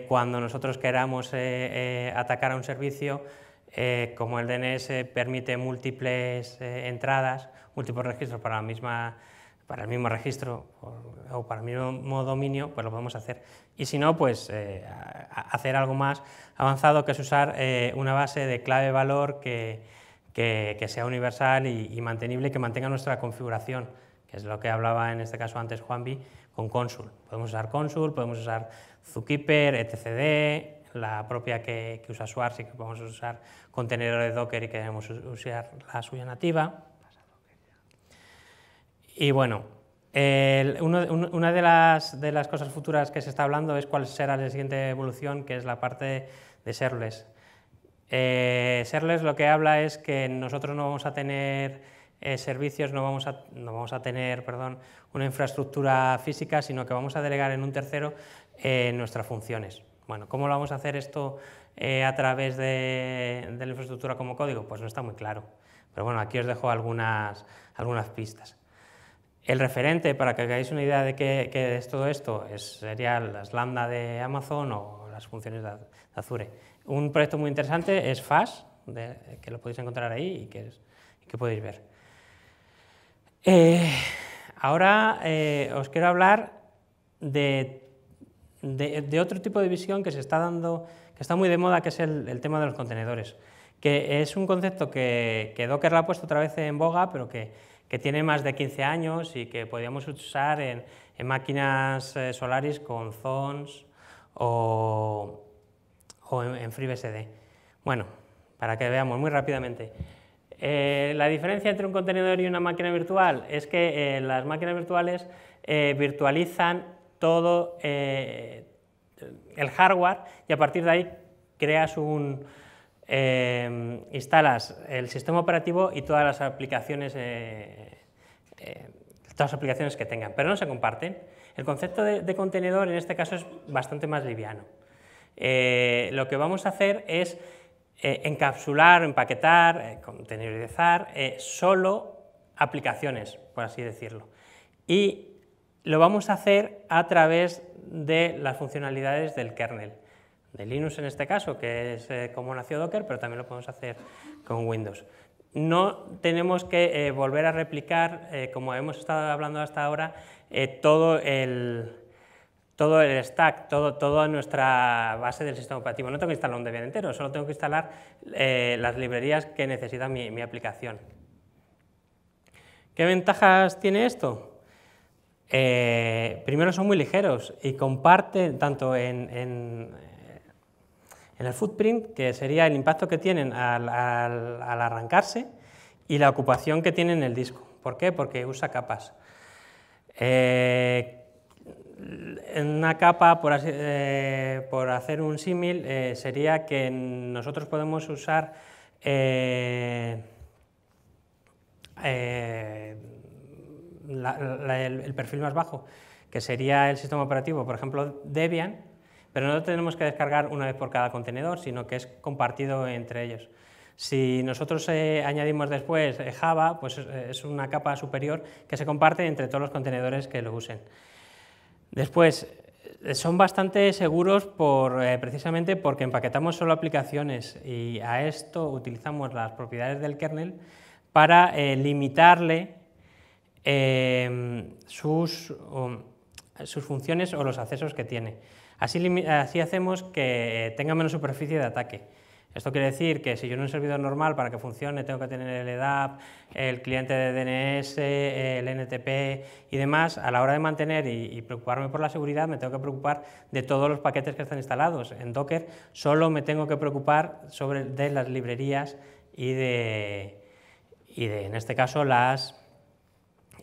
cuando nosotros queramos atacar a un servicio, eh, como el DNS permite múltiples eh, entradas, múltiples registros para, la misma, para el mismo registro o, para el mismo dominio, pues lo podemos hacer. Y si no, pues eh, hacer algo más avanzado que es usar una base de clave valor que, que, sea universal y, y, mantenible, que mantenga nuestra configuración, que es lo que hablaba en este caso antes Juanvi, con Consul. Podemos usar Consul, podemos usar Zookeeper, etcd, la propia que, usa Swar, y que podemos usar contenedores Docker y queremos usar la suya nativa. Y bueno, una de las, de las, cosas futuras que se está hablando es cuál será la siguiente evolución, que es la parte de Serles. Eh, Serles lo que habla es que nosotros no vamos a tener eh, servicios no vamos a, no vamos a tener perdón, una infraestructura física, sino que vamos a delegar en un tercero eh, nuestras funciones. Bueno, ¿cómo lo vamos a hacer esto eh, a través de, la infraestructura como código? Pues no está muy claro. Pero bueno, aquí os dejo algunas, algunas pistas. El referente, para que hagáis una idea de qué, es todo esto, es, sería las lambda de Amazon o las funciones de Azure. Un proyecto muy interesante es FAS, que lo podéis encontrar ahí y que, podéis ver. Eh, ahora eh, os quiero hablar de de, otro tipo de visión que se está dando, que está muy de moda, que es el, tema de los contenedores, que es un concepto que, que Docker la ha puesto otra vez en boga, pero que, tiene más de 15 años y que podíamos usar en, máquinas eh, Solaris con zones o, en, FreeBSD. Bueno, para que veamos muy rápidamente. Eh, la diferencia entre un contenedor y una máquina virtual es que eh, las máquinas virtuales virtualizan todo eh, el hardware y a partir de ahí creas un... Eh, instalas el sistema operativo y todas las aplicaciones eh, todas las aplicaciones que tengan, pero no se comparten. El concepto de, contenedor en este caso es bastante más liviano. lo que vamos a hacer es encapsular, empaquetar, eh, solo aplicaciones, por así decirlo. Y lo vamos a hacer a través de las funcionalidades del kernel, de Linux en este caso, que es eh, como nació Docker, pero también lo podemos hacer con Windows. No tenemos que eh, volver a replicar, eh, como hemos estado hablando hasta ahora, todo el, todo el stack, todo, toda nuestra base del sistema operativo. No tengo que instalar un Debian entero, solo tengo que instalar las librerías que necesita mi, aplicación. ¿Qué ventajas tiene esto? Eh, primero son muy ligeros y comparten tanto en, en, el footprint, que sería el impacto que tienen al, arrancarse, y la ocupación que tienen el disco. ¿Por qué? Porque usa capas. Eh, en una capa, por, eh, por hacer un símil, sería que nosotros podemos usar el, perfil más bajo, que sería el sistema operativo, por ejemplo, Debian, pero no lo tenemos que descargar una vez por cada contenedor, sino que es compartido entre ellos. Si nosotros eh, añadimos después eh, Java, pues eh, es una capa superior que se comparte entre todos los contenedores que lo usen. Después, son bastante seguros por, precisamente porque empaquetamos solo aplicaciones y a esto utilizamos las propiedades del kernel para limitarle Em, um, sus, funciones o los accesos que tiene. Así, hacemos que tenga menos superficie de ataque. Esto quiere decir que si yo en un servidor normal para que funcione tengo que tener el EDAP, el cliente de DNS, el NTP y demás, a la hora de mantener y, preocuparme por la seguridad me tengo que preocupar de todos los paquetes que están instalados. En Docker solo me tengo que preocupar sobre, de las librerías y de, y de, en este caso, las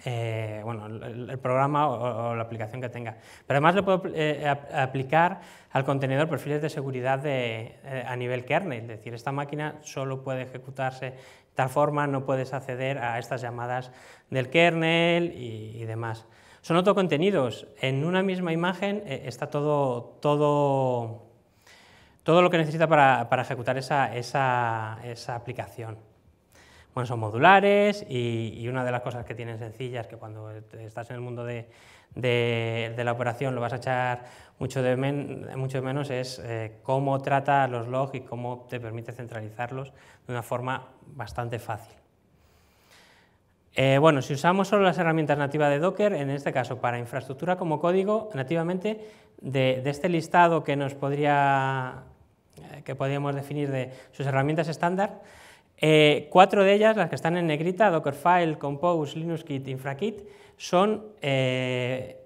eh, bueno, el, programa o, la aplicación que tenga. Pero además le puedo eh, aplicar al contenedor perfiles de seguridad de, eh, a nivel kernel, es decir, esta máquina solo puede ejecutarse de tal forma, no puedes acceder a estas llamadas del kernel y, demás. Son autocontenidos, en una misma imagen está todo, todo, todo lo que necesita para, para ejecutar esa, esa, esa aplicación bueno, son modulares y, una de las cosas que tienen sencillas, que cuando estás en el mundo de, la operación lo vas a echar mucho de, menos, es eh, cómo trata los logs y cómo te permite centralizarlos de una forma bastante fácil. Eh, bueno, si usamos solo las herramientas nativas de Docker, en este caso para infraestructura como código, nativamente de, este listado que nos eh, que podríamos definir de sus herramientas estándar, eh, cuatro de ellas, las que están en negrita, Dockerfile, Compose, LinuxKit, InfraKit, son eh,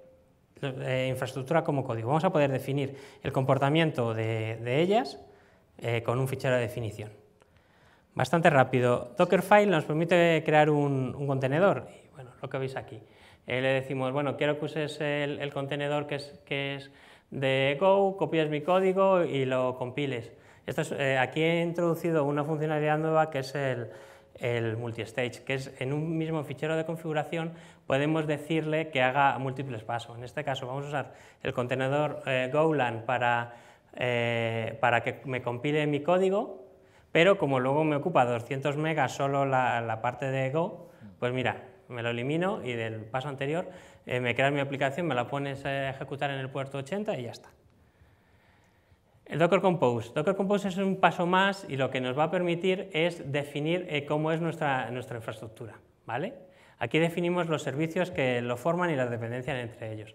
eh, infraestructura como código. Vamos a poder definir el comportamiento de, ellas con un fichero de definición. Bastante rápido. Dockerfile nos permite crear un, contenedor. lo que veis aquí. le decimos, bueno, quiero que uses el, contenedor que es, que es de Go, copias mi código y lo compiles. Eh, aquí he introducido una funcionalidad nueva que es el, el multistage, que es en un mismo fichero de configuración podemos decirle que haga múltiples pasos. En este caso vamos a usar el contenedor GoLand eh, Golang para, eh, para que me compile mi código, pero como luego me ocupa 200 megas solo la, parte de Go, pues mira, me lo elimino y del paso anterior me creas mi aplicación, me la pones a ejecutar en el puerto 80 y ya está. El Docker Compose. Docker Compose es un paso más y lo que nos va a permitir es definir eh, cómo es nuestra, nuestra infraestructura. ¿vale? Aquí definimos los servicios que lo forman y las dependencias entre ellos.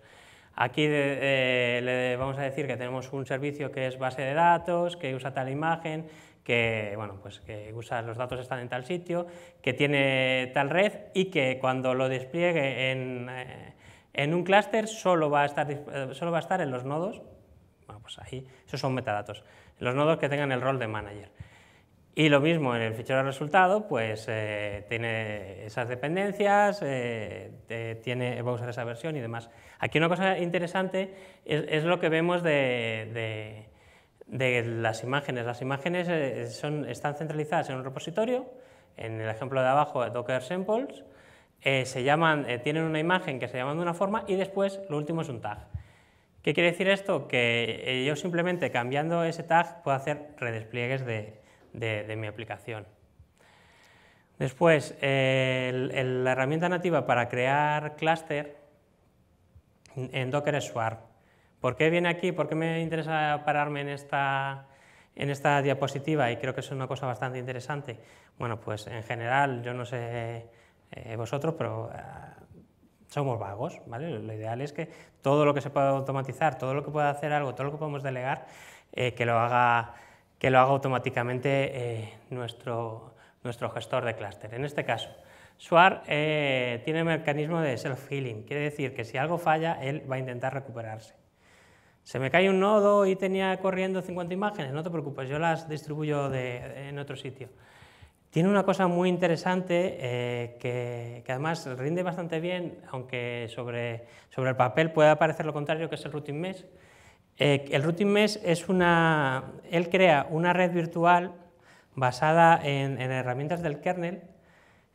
Aquí eh, le vamos a decir que tenemos un servicio que es base de datos, que usa tal imagen, que, bueno, pues que usa los datos están en tal sitio, que tiene tal red y que cuando lo despliegue en, eh, en un clúster solo, va a estar, solo va a estar en los nodos pues ahí, esos son metadatos. Los nodos que tengan el rol de manager. Y lo mismo en el fichero de resultado, pues eh, tiene esas dependencias, eh, tiene, va a usar esa versión y demás. Aquí una cosa interesante es, lo que vemos de, las imágenes. Las imágenes eh, están centralizadas en un repositorio, en el ejemplo de abajo, Docker Samples, se llaman, tienen una imagen que se llama de una forma y después lo último es un tag. ¿Qué quiere decir esto? Que yo simplemente cambiando ese tag puedo hacer redespliegues de, mi aplicación. Después, la herramienta nativa para crear clúster en Docker es Swarm. ¿Por qué viene aquí? ¿Por qué me interesa pararme en esta, en esta diapositiva? Y creo que es una cosa bastante interesante. Bueno, pues en general, yo no sé eh, vosotros, pero ah, somos vagos, ¿vale? Lo ideal es que todo lo que se pueda automatizar, todo lo que pueda hacer algo, todo lo que podemos delegar, eh, que, lo haga, que lo haga automáticamente eh, nuestro, nuestro gestor de clúster. En este caso, SWAR eh, tiene un mecanismo de self-healing, quiere decir que si algo falla, él va a intentar recuperarse. Se me cae un nodo y tenía corriendo 50 imágenes, no te preocupes, yo las distribuyo en otro sitio. Tiene una cosa muy interesante eh, que, además rinde bastante bien, aunque sobre, sobre el papel pueda parecer lo contrario, que es el routing mesh. Eh, el routing mesh es una... Él crea una red virtual basada en, herramientas del kernel,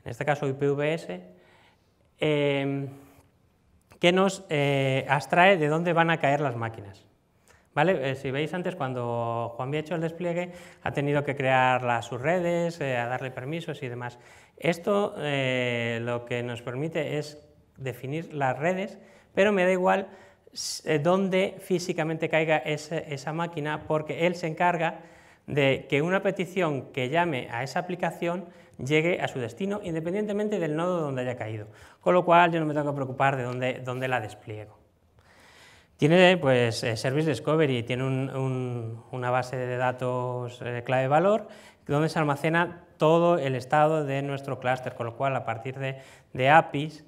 en este caso IPVS, eh, que nos abstrae de dónde van a caer las máquinas. Eh, si veis antes, cuando Juan había hecho el despliegue, ha tenido que crear las, sus redes, eh, a darle permisos y demás. Esto eh, lo que nos permite es definir las redes, pero me da igual dónde físicamente caiga esa, máquina, porque él se encarga de que una petición que llame a esa aplicación llegue a su destino independientemente del nodo donde haya caído. Con lo cual yo no me tengo que preocupar de dónde, dónde la despliego. Tiene pues, eh, Service Discovery, tiene una base de datos eh, clave valor donde se almacena todo el estado de nuestro clúster, con lo cual a partir de, APIs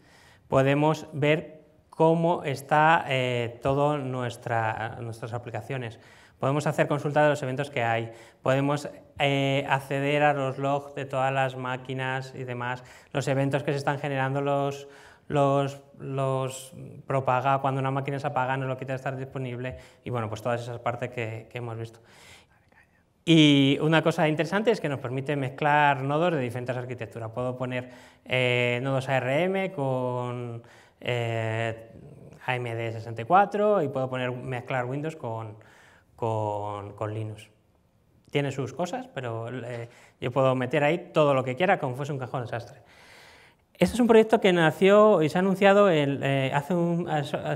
podemos ver cómo están eh, todas nuestras aplicaciones. Podemos hacer consulta de los eventos que hay, podemos acceder a los logs de todas las máquinas y demás, los eventos que se están generando, los, los, los propaga, cuando una máquina se apaga no lo quita de estar disponible y bueno, pues todas esas partes que, hemos visto. Y una cosa interesante es que nos permite mezclar nodos de diferentes arquitecturas. Puedo poner eh, nodos ARM con eh, AMD64 y puedo poner, mezclar Windows con, con, Linux. Tiene sus cosas, pero eh, yo puedo meter ahí todo lo que quiera como fuese un cajón sastre este es un proyecto que nació y se ha anunciado eh, hace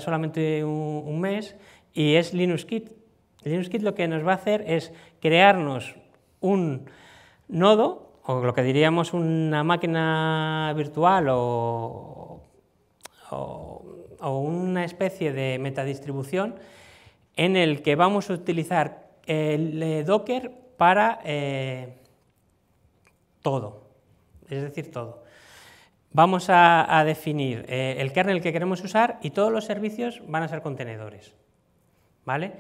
solamente un, mes y es LinuxKit. LinuxKit lo que nos va a hacer es crearnos un nodo, o lo que diríamos una máquina virtual o, una especie de metadistribución en el que vamos a utilizar el, eh, Docker para eh, todo, es decir, todo vamos a, definir eh, el kernel que queremos usar y todos los servicios van a ser contenedores. ¿vale?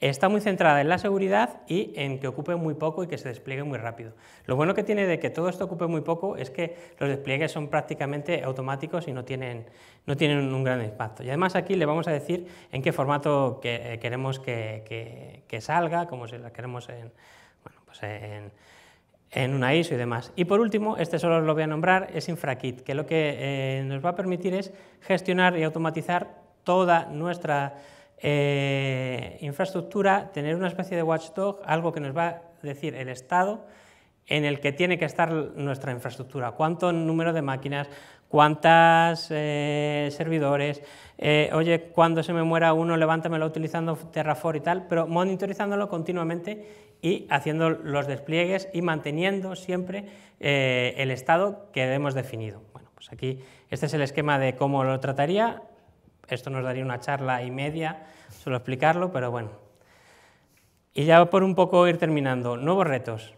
Está muy centrada en la seguridad y en que ocupe muy poco y que se despliegue muy rápido. Lo bueno que tiene de que todo esto ocupe muy poco es que los despliegues son prácticamente automáticos y no tienen, no tienen un gran impacto. Y además aquí le vamos a decir en qué formato que, eh, queremos que, que, salga, como si la queremos bueno, pues en en una ISO y demás. Y por último, este solo lo voy a nombrar, es InfraKit, que lo que eh, nos va a permitir es gestionar y automatizar toda nuestra eh, infraestructura, tener una especie de watchdog, algo que nos va a decir el estado en el que tiene que estar nuestra infraestructura, cuánto número de máquinas, cuántas eh, servidores, oye, cuando se me muera uno, levántamelo utilizando Terraform y tal, pero monitorizándolo continuamente y haciendo los despliegues y manteniendo siempre eh, el estado que hemos definido. Bueno, pues aquí este es el esquema de cómo lo trataría. Esto nos daría una charla y media, solo explicarlo, pero bueno. Y ya por un poco ir terminando, nuevos retos.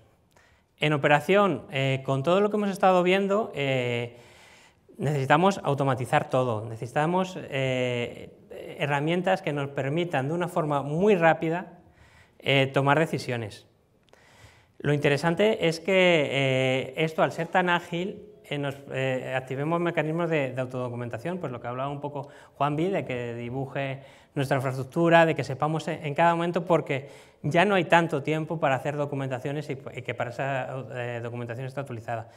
En operación, eh, con todo lo que hemos estado viendo, eh, necesitamos automatizar todo, necesitamos herramientas que nos permitan de una forma muy rápida eh, tomar decisiones. Lo interesante es que eh, esto, al ser tan ágil, eh, nos, activemos mecanismos de, autodocumentación, pues lo que hablaba un poco Juan B, de que dibuje nuestra infraestructura, de que sepamos en, cada momento, porque ya no hay tanto tiempo para hacer documentaciones y, que para esa documentación está actualizada.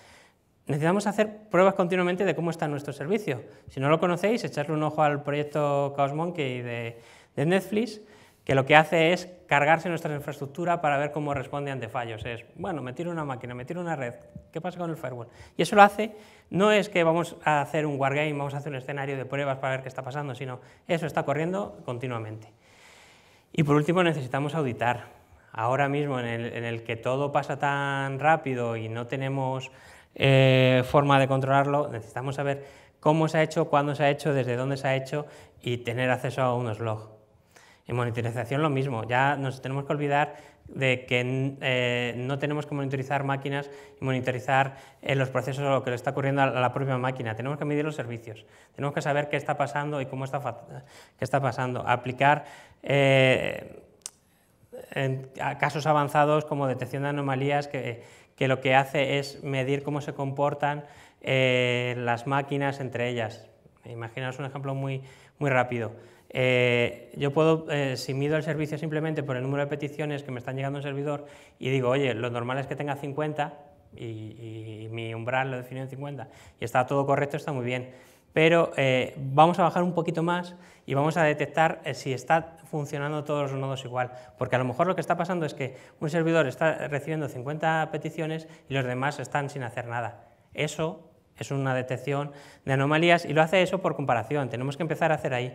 Necesitamos hacer pruebas continuamente de cómo está nuestro servicio. Si no lo conocéis, echarle un ojo al proyecto ChaosMonkey de, de Netflix, que lo que hace es cargarse nuestra infraestructura para ver cómo responde ante fallos. Es, bueno, me tiro una máquina, me tiro una red, ¿qué pasa con el firewall? Y eso lo hace, no es que vamos a hacer un wargame, vamos a hacer un escenario de pruebas para ver qué está pasando, sino eso está corriendo continuamente. Y por último necesitamos auditar. Ahora mismo en el, que todo pasa tan rápido y no tenemos eh, forma de controlarlo, necesitamos saber cómo se ha hecho, cuándo se ha hecho, desde dónde se ha hecho y tener acceso a unos logs. En monitorización lo mismo, ya nos tenemos que olvidar de que eh, no tenemos que monitorizar máquinas y monitorizar eh, los procesos o lo que le está ocurriendo a la propia máquina. Tenemos que medir los servicios, tenemos que saber qué está pasando y cómo está, está pasando. Aplicar eh, casos avanzados como detección de anomalías que, que, lo que hace es medir cómo se comportan las máquinas entre ellas. Imaginaos un ejemplo muy, muy rápido. Eh, yo puedo, eh, si mido el servicio simplemente por el número de peticiones que me están llegando al servidor y digo, oye, lo normal es que tenga 50 y, mi umbral lo defino en 50 y está todo correcto, está muy bien. Pero eh, vamos a bajar un poquito más y vamos a detectar si está funcionando todos los nodos igual. Porque a lo mejor lo que está pasando es que un servidor está recibiendo 50 peticiones y los demás están sin hacer nada. Eso es una detección de anomalías y lo hace eso por comparación. Tenemos que empezar a hacer ahí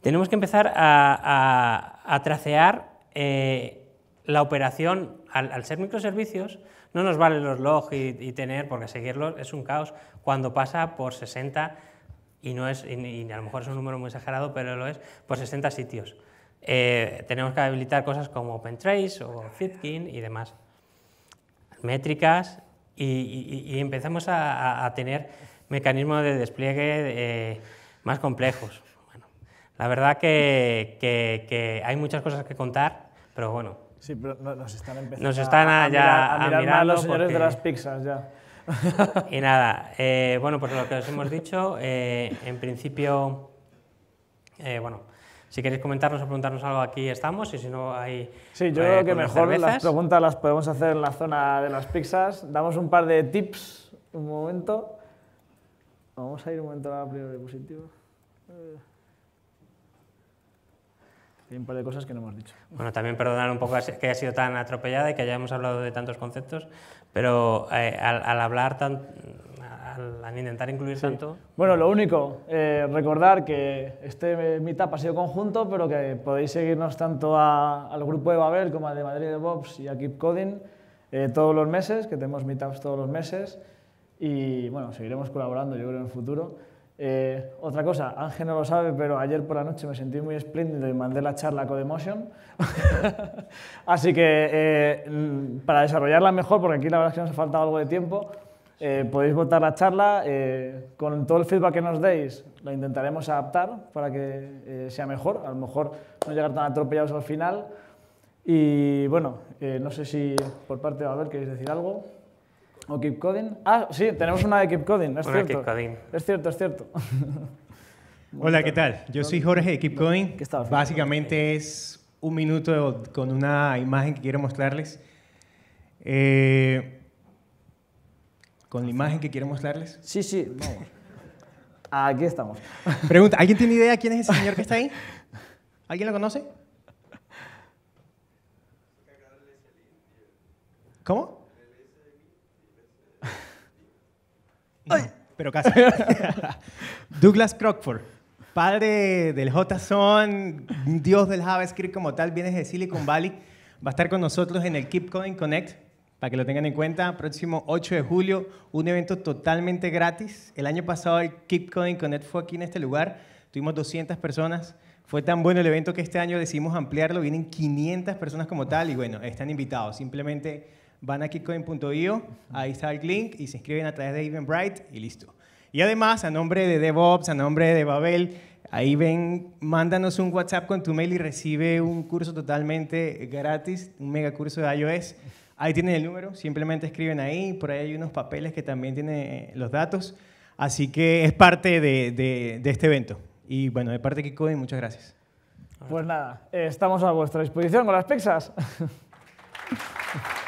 tenemos que empezar a, tracear eh, la operación, al, ser microservicios, no nos valen los logs y, tener, porque seguirlos es un caos cuando pasa por 60, y, no es, y, a lo mejor es un número muy exagerado, pero lo es, por 60 sitios. Eh, tenemos que habilitar cosas como OpenTrace o Fitkin y demás, métricas, y, empezamos a, tener mecanismos de despliegue eh, más complejos. La verdad que, hay muchas cosas que contar, pero bueno.
Sí, pero nos están empezando nos están ya, mirar, los de las pizzas ya.
y nada, eh, bueno, pues lo que os hemos dicho, eh, en principio, eh, bueno, si queréis comentarnos o preguntarnos algo, aquí estamos, y si no hay... Sí, yo creo que mejor las
preguntas las podemos hacer en la zona de las pizzas. Damos un par de tips, un momento. Vamos a ir un momento a la primera diapositiva hay un par de cosas que no hemos dicho.
Bueno, también perdonar un poco que haya sido tan atropellada y que hayamos hablado de tantos conceptos, pero eh, al, hablar tan... Al, intentar incluir tanto...
Bueno, lo único, eh, recordar que este meetup ha sido conjunto, pero que podéis seguirnos tanto a, al grupo de Babel como al de Madrid de Bobs y a Keep Coding eh, todos los meses, que tenemos meetups todos los meses, y bueno, seguiremos colaborando yo creo en el futuro. Eh, otra cosa, Ángel no lo sabe, pero ayer por la noche me sentí muy espléndido y mandé la charla a Codemotion. Así que eh, mm, para desarrollarla mejor, porque aquí la verdad es que nos ha faltado algo de tiempo, eh, podéis votar la charla. con todo el feedback que nos deis, lo intentaremos adaptar para que sea mejor. A lo mejor no llegar tan atropellados al final. Y bueno, no sé si por parte de Abel queréis decir algo. ¿O Keep Coding? Ah, sí, tenemos una de Keep Coding, es cierto. Keep coding. Es cierto, es
cierto. Hola, ¿qué tal? Yo soy Jorge de Keep Coding. Básicamente es un minuto con una imagen que quiero mostrarles. Eh, ¿Con la imagen que quiero mostrarles? Sí, sí, Aquí estamos. Pregunta, ¿alguien tiene idea quién es ese señor que está ahí? ¿Alguien lo conoce? ¿Cómo? Pero casi. Douglas Crockford, padre del JSON, dios del JavaScript como tal, viene de Silicon Valley. Va a estar con nosotros en el Keep Coding Connect, para que lo tengan en cuenta, próximo 8 de julio, un evento totalmente gratis. El año pasado el Keep Coding Connect fue aquí en este lugar, tuvimos 200 personas. Fue tan bueno el evento que este año decidimos ampliarlo, vienen 500 personas como tal y bueno, están invitados. Simplemente van a kitcoin.io, ahí está el link y se inscriben a través de Eventbrite y listo. Y además, a nombre de DevOps, a nombre de Babel, ahí ven, mándanos un WhatsApp con tu mail y recibe un curso totalmente gratis, un mega curso de iOS. Ahí tienen el número, simplemente escriben ahí, por ahí hay unos papeles que también tienen los datos. Así que es parte de, este evento. Y bueno, de parte de Kikoin, muchas gracias.
Pues nada, estamos a vuestra disposición con las pizzas.